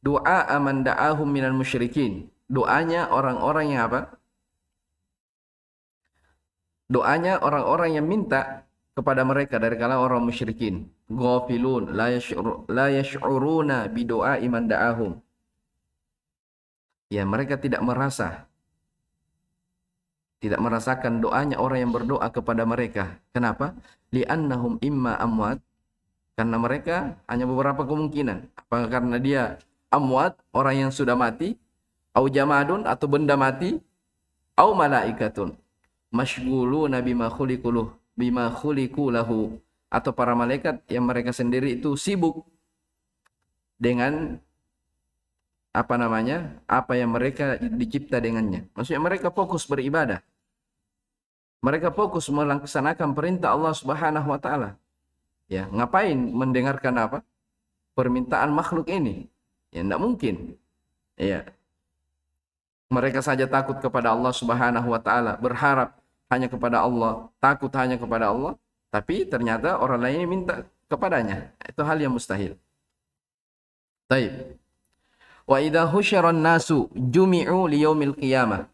doa man da'ahum minal musyrikin doanya orang-orang yang apa doanya orang-orang yang minta kepada mereka dari kalangan orang musyrikin ghafilun la yash'uruna bi doa iman da'ahum ya mereka tidak merasa tidak merasakan doanya orang yang berdoa kepada mereka. Kenapa? Li'annahum imma amwat karena mereka hanya beberapa kemungkinan. Apakah karena dia amwat, orang yang sudah mati, au jamadun atau benda mati, au malaikatun masyghulu nabi makhulikuluh bima khuliqulahu atau para malaikat yang mereka sendiri itu sibuk dengan apa namanya apa yang mereka dicipta dengannya maksudnya mereka fokus beribadah mereka fokus melaksanakan perintah Allah Subhanahu wa taala ya ngapain mendengarkan apa permintaan makhluk ini ya tidak mungkin ya mereka saja takut kepada Allah Subhanahu wa taala berharap hanya kepada Allah takut hanya kepada Allah tapi ternyata orang lain minta kepadanya itu hal yang mustahil baik Wa idza husyaran nasu jumi'u liyaumil qiyamah.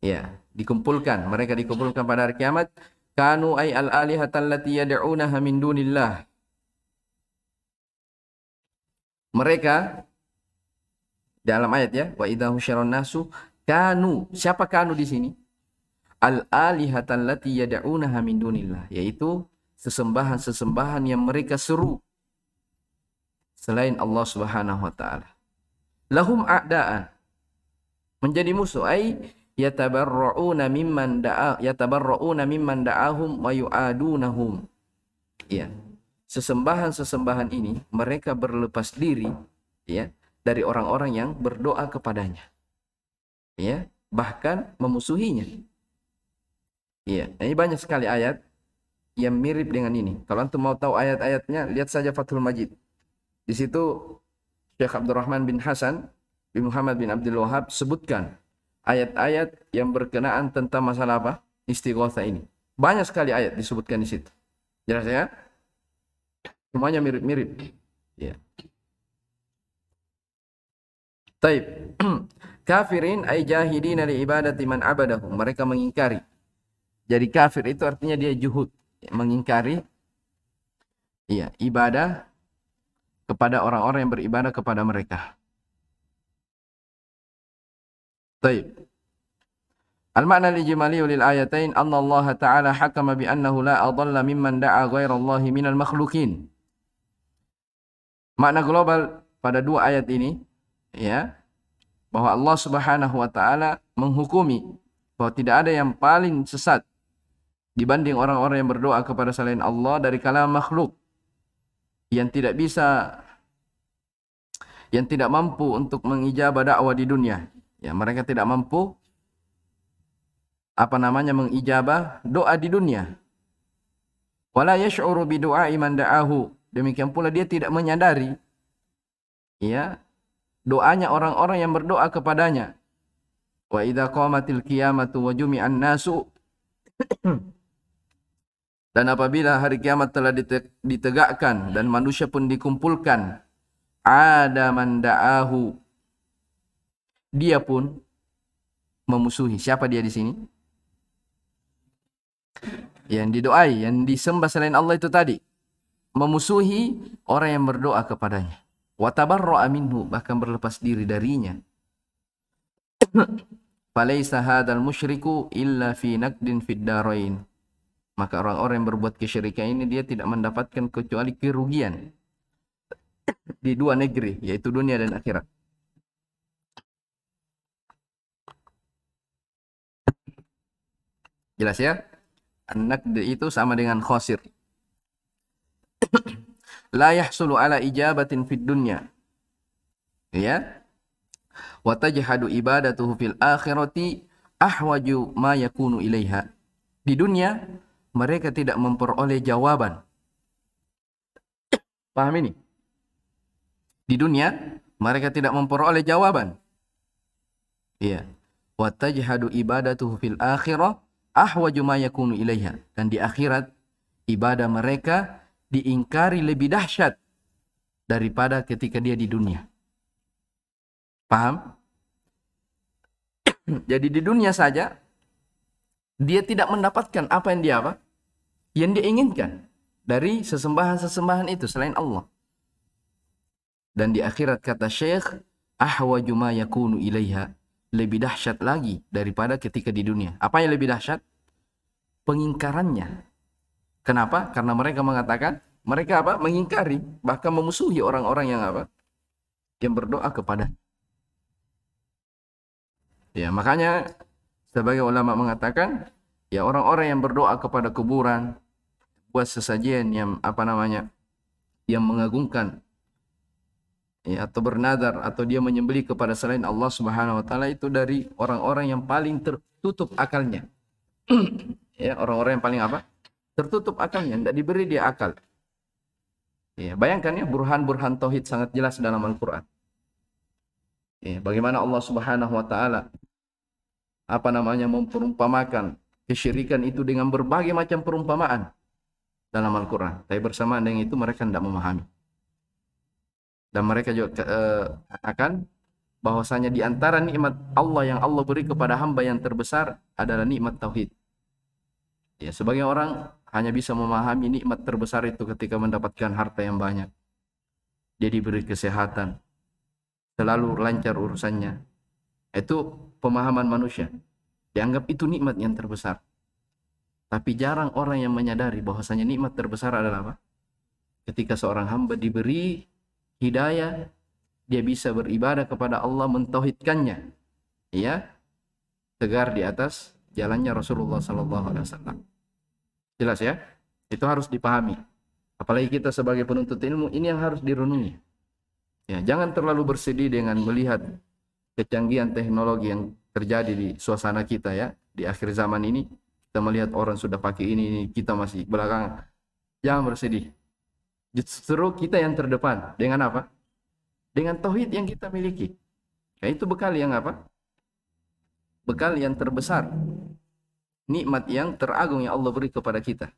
Ya, dikumpulkan, mereka dikumpulkan pada hari kiamat. Kanu ay al alihatal lati yad'unaha min dunillah. Mereka dalam ayat ya, wa idza husyaran nasu kanu. Siapa kanu di sini? Al alihatal lati yad'unaha min dunillah, yaitu sesembahan-sesembahan yang mereka seru selain Allah Subhanahu wa taala. Lahum a'daan menjadi musuh ai yatabarra'una mimman da'a yatabarra'una mimman da'ahum wa yu'adunahum. Ya. Sesembahan-sesembahan ini mereka berlepas diri ya dari orang-orang yang berdoa kepadanya. Ya, bahkan memusuhinya. Iya, ini banyak sekali ayat yang mirip dengan ini. Kalau antum mau tahu ayat-ayatnya, lihat saja Fathul Majid di situ Syekh Abdurrahman bin Hasan bin Muhammad bin Abdul Wahab sebutkan ayat-ayat yang berkenaan tentang masalah apa? Istighotha ini. Banyak sekali ayat disebutkan di situ. Jelas ya? Semuanya mirip-mirip. Ya. Taib. Kafirin ay jahidin li ibadati man abadahum. Mereka mengingkari. Jadi kafir itu artinya dia juhud, mengingkari iya, ibadah kepada orang-orang yang beribadah kepada mereka. Baik. Al-ma'na al-ijmali Allah Ta'ala hakama bi annahu la adalla mimman da'a ghaira min al makhluqin. Makna global pada dua ayat ini ya bahwa Allah Subhanahu wa taala menghukumi bahwa tidak ada yang paling sesat dibanding orang-orang yang berdoa kepada selain Allah dari kalangan makhluk yang tidak bisa yang tidak mampu untuk mengijabah dakwah di dunia. Ya, mereka tidak mampu apa namanya mengijabah doa di dunia. Wala yash'uru bi du'a'i man da'ahu. Demikian pula dia tidak menyadari ya doanya orang-orang yang berdoa kepadanya. Wa idza qamatil qiyamatu wa jumi'an nasu Dan apabila hari kiamat telah ditegakkan dan manusia pun dikumpulkan, ada mandaahu. Dia pun memusuhi. Siapa dia di sini? Yang didoai, yang disembah selain Allah itu tadi. Memusuhi orang yang berdoa kepadanya. ro aminhu bahkan berlepas diri darinya. Falaisa hadal musyriku illa fi nakdin fid darain. Maka orang-orang yang berbuat kesyirikan ini dia tidak mendapatkan kecuali kerugian di dua negeri, yaitu dunia dan akhirat. Jelas ya? Anak itu sama dengan khosir. La yahsulu ala ijabatin fid dunya. Ya. Wa tajhadu ibadatuhu fil akhirati ahwaju ma yakunu ilaiha. Di dunia mereka tidak memperoleh jawaban. Paham ini? Di dunia mereka tidak memperoleh jawaban. Iya. Wa tajhadu ibadatuhu fil akhirah ahwaju ma yakunu ilaiha. Dan di akhirat ibadah mereka diingkari lebih dahsyat daripada ketika dia di dunia. Paham? Jadi di dunia saja dia tidak mendapatkan apa yang dia apa? yang diinginkan dari sesembahan-sesembahan itu selain Allah. Dan di akhirat kata Syekh, ahwaju ma yakunu ilaiha, lebih dahsyat lagi daripada ketika di dunia. Apa yang lebih dahsyat? Pengingkarannya. Kenapa? Karena mereka mengatakan, mereka apa? Mengingkari, bahkan memusuhi orang-orang yang apa? Yang berdoa kepada. Ya, makanya sebagai ulama mengatakan, ya orang-orang yang berdoa kepada kuburan, buat sesajian yang apa namanya yang mengagumkan ya, atau bernadar atau dia menyembelih kepada selain Allah Subhanahu wa taala itu dari orang-orang yang paling tertutup akalnya. ya, orang-orang yang paling apa? Tertutup akalnya, tidak diberi dia akal. Ya, bayangkan ya burhan-burhan tauhid sangat jelas dalam Al-Qur'an. Ya, bagaimana Allah Subhanahu wa taala apa namanya memperumpamakan kesyirikan itu dengan berbagai macam perumpamaan dalam Al-Quran. Tapi bersamaan dengan itu mereka tidak memahami. Dan mereka juga uh, bahwasanya di antara nikmat Allah yang Allah beri kepada hamba yang terbesar adalah nikmat tauhid. Ya, sebagian orang hanya bisa memahami nikmat terbesar itu ketika mendapatkan harta yang banyak. Dia diberi kesehatan, selalu lancar urusannya. Itu pemahaman manusia. Dianggap itu nikmat yang terbesar. Tapi jarang orang yang menyadari bahwasanya nikmat terbesar adalah apa? Ketika seorang hamba diberi hidayah, dia bisa beribadah kepada Allah mentauhidkannya. Ya. Tegar di atas jalannya Rasulullah sallallahu alaihi wasallam. Jelas ya? Itu harus dipahami. Apalagi kita sebagai penuntut ilmu ini yang harus direnungi. Ya, jangan terlalu bersedih dengan melihat kecanggihan teknologi yang terjadi di suasana kita ya di akhir zaman ini kita melihat orang sudah pakai ini, ini kita masih belakang jangan bersedih justru kita yang terdepan dengan apa dengan tauhid yang kita miliki ya, itu bekal yang apa bekal yang terbesar nikmat yang teragung yang Allah beri kepada kita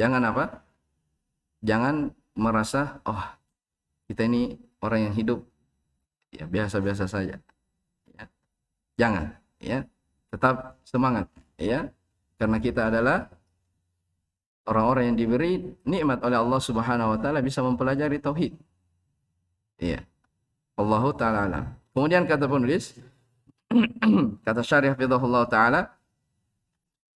jangan apa jangan merasa oh kita ini orang yang hidup ya biasa-biasa saja ya. jangan ya tetap semangat ya karena kita adalah orang-orang yang diberi nikmat oleh Allah Subhanahu wa taala bisa mempelajari tauhid. Iya. Allahu taala Kemudian kata penulis kata Syarih Fidhullah taala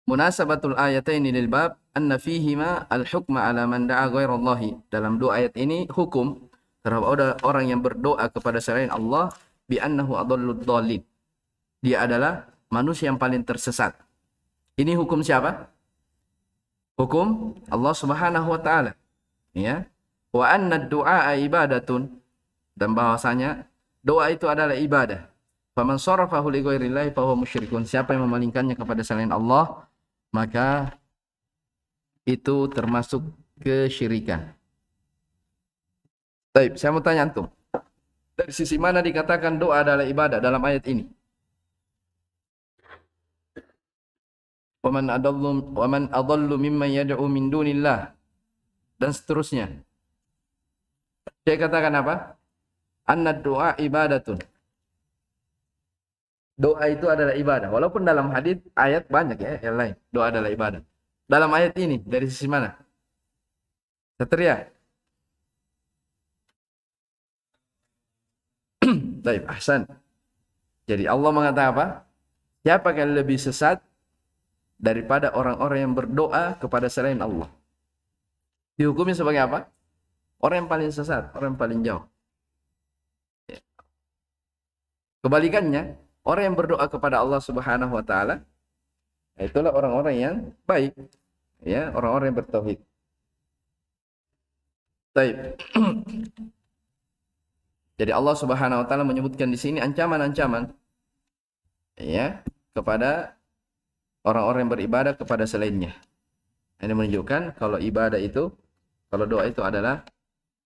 Munasabatul ayataini lil bab anna fihima al-hukma ala man da'a ghairallahi. Dalam dua ayat ini hukum terhadap orang yang berdoa kepada selain Allah bi annahu adallud Dia adalah manusia yang paling tersesat. Ini hukum siapa? Hukum Allah Subhanahu wa taala. Ya. Wa anna du'a ibadatun dan bahwasanya doa itu adalah ibadah. Faman sarafahu li ghairillahi fa huwa musyrikun. Siapa yang memalingkannya kepada selain Allah, maka itu termasuk kesyirikan. Baik, saya mau tanya antum. Dari sisi mana dikatakan doa adalah ibadah dalam ayat ini? waman adallu waman adallu mimma yad'u min dunillah dan seterusnya. Saya katakan apa? Anna doa ibadatun. Doa itu adalah ibadah. Walaupun dalam hadis ayat banyak ya yang lain. Doa adalah ibadah. Dalam ayat ini dari sisi mana? Satria. Baik, Ahsan. Jadi Allah mengatakan apa? Siapa yang lebih sesat daripada orang-orang yang berdoa kepada selain Allah. Dihukumnya sebagai apa? Orang yang paling sesat, orang yang paling jauh. Ya. Kebalikannya, orang yang berdoa kepada Allah Subhanahu wa taala itulah orang-orang yang baik, ya, orang-orang yang bertauhid. Baik. Jadi Allah Subhanahu wa taala menyebutkan di sini ancaman-ancaman ya kepada orang-orang yang beribadah kepada selainnya. Ini menunjukkan kalau ibadah itu, kalau doa itu adalah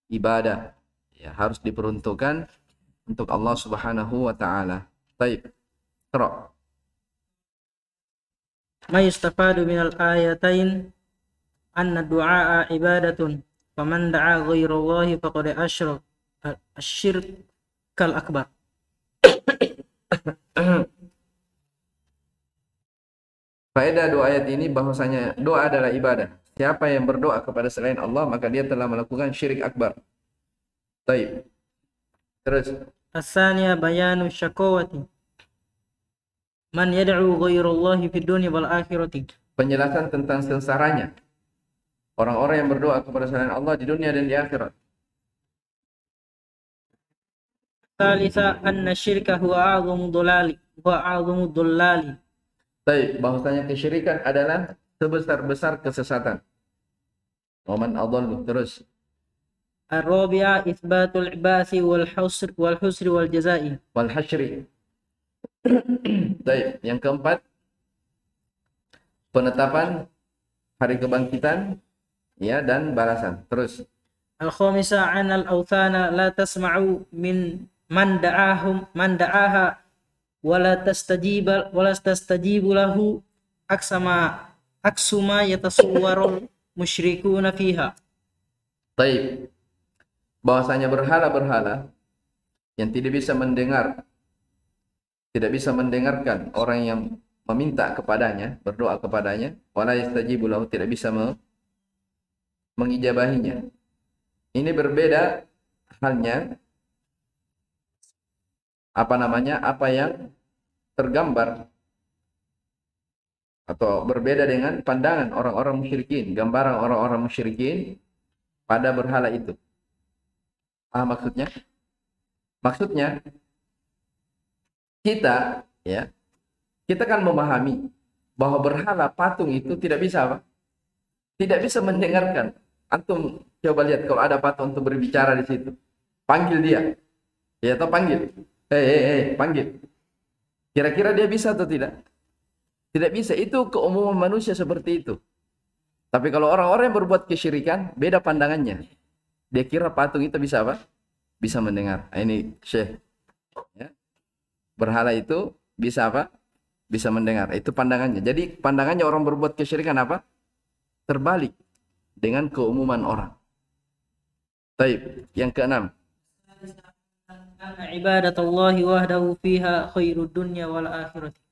ibadah. Ya, harus diperuntukkan untuk Allah Subhanahu wa taala. Baik. Terok.
Ma yustafadu minal ayatain anna du'aa ibadatun faman da'a ghairullahi faqad asyrak
kal akbar. Faedah dua ayat ini bahwasanya doa adalah ibadah. Siapa yang berdoa kepada selain Allah maka dia telah melakukan syirik akbar. Baik. Terus.
Asalnya bayanu syakawati. Man yad'u
ghairallahi fid dunya wal akhirati. Penjelasan tentang sengsaranya. Orang-orang yang berdoa kepada selain Allah di dunia dan di akhirat.
Salisa anna syirka huwa a'zamu dhalali. wa a'zamu dhalali.
Baik, bahwasanya kesyirikan adalah sebesar-besar kesesatan. Roman Adol terus. Ar-rabi'a ibasi wal husr wal husri wal jazai. Wal hasri. Baik, yang keempat penetapan hari kebangkitan ya dan balasan. Terus.
Al-khamisa an al-awthana la tasma'u min man da'ahum man da'aha wala tastajiba wala tastajibu aksama aksuma musyrikuna
fiha. Baik. Bahwasanya berhala-berhala yang tidak bisa mendengar tidak bisa mendengarkan orang yang meminta kepadanya, berdoa kepadanya, wala yastajibu lahu tidak bisa mengijabahinya. Ini berbeda halnya apa namanya apa yang tergambar atau berbeda dengan pandangan orang-orang musyrikin, gambaran orang-orang musyrikin pada berhala itu. Ah maksudnya? Maksudnya kita ya, kita kan memahami bahwa berhala patung itu tidak bisa apa? Tidak bisa mendengarkan. Antum coba lihat kalau ada patung untuk berbicara di situ. Panggil dia. Ya atau panggil eh, eh, eh panggil. Kira-kira dia bisa atau tidak? Tidak bisa. Itu keumuman manusia seperti itu. Tapi kalau orang-orang yang berbuat kesyirikan, beda pandangannya. Dia kira patung itu bisa apa? Bisa mendengar. Ah, ini Syekh. Ya. Berhala itu bisa apa? Bisa mendengar. Itu pandangannya. Jadi pandangannya orang berbuat kesyirikan apa? Terbalik dengan keumuman orang. Baik, yang keenam.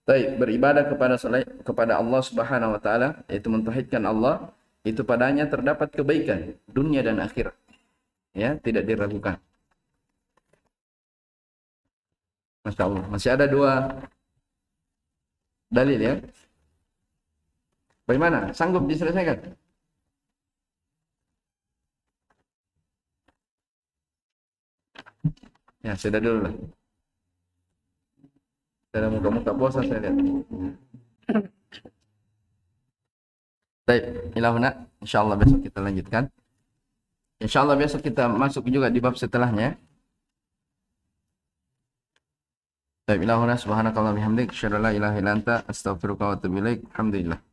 Baik, beribadah kepada selain kepada Allah Subhanahu wa taala yaitu mentauhidkan Allah, itu padanya terdapat kebaikan dunia dan akhirat. Ya, tidak diragukan. Masya Allah. Masih ada dua dalil ya. Bagaimana? Sanggup diselesaikan? Ya, sudah dulu lah. Sudah muka-muka puasa saya lihat. Baik, ilahuna. Allah besok kita lanjutkan. Insya Allah besok kita masuk juga di bab setelahnya. Baik, ilahuna. Subhanakallahumma bihamdik. Syarallah ilahi lanta. Astagfirullahaladzim. wa Alhamdulillah.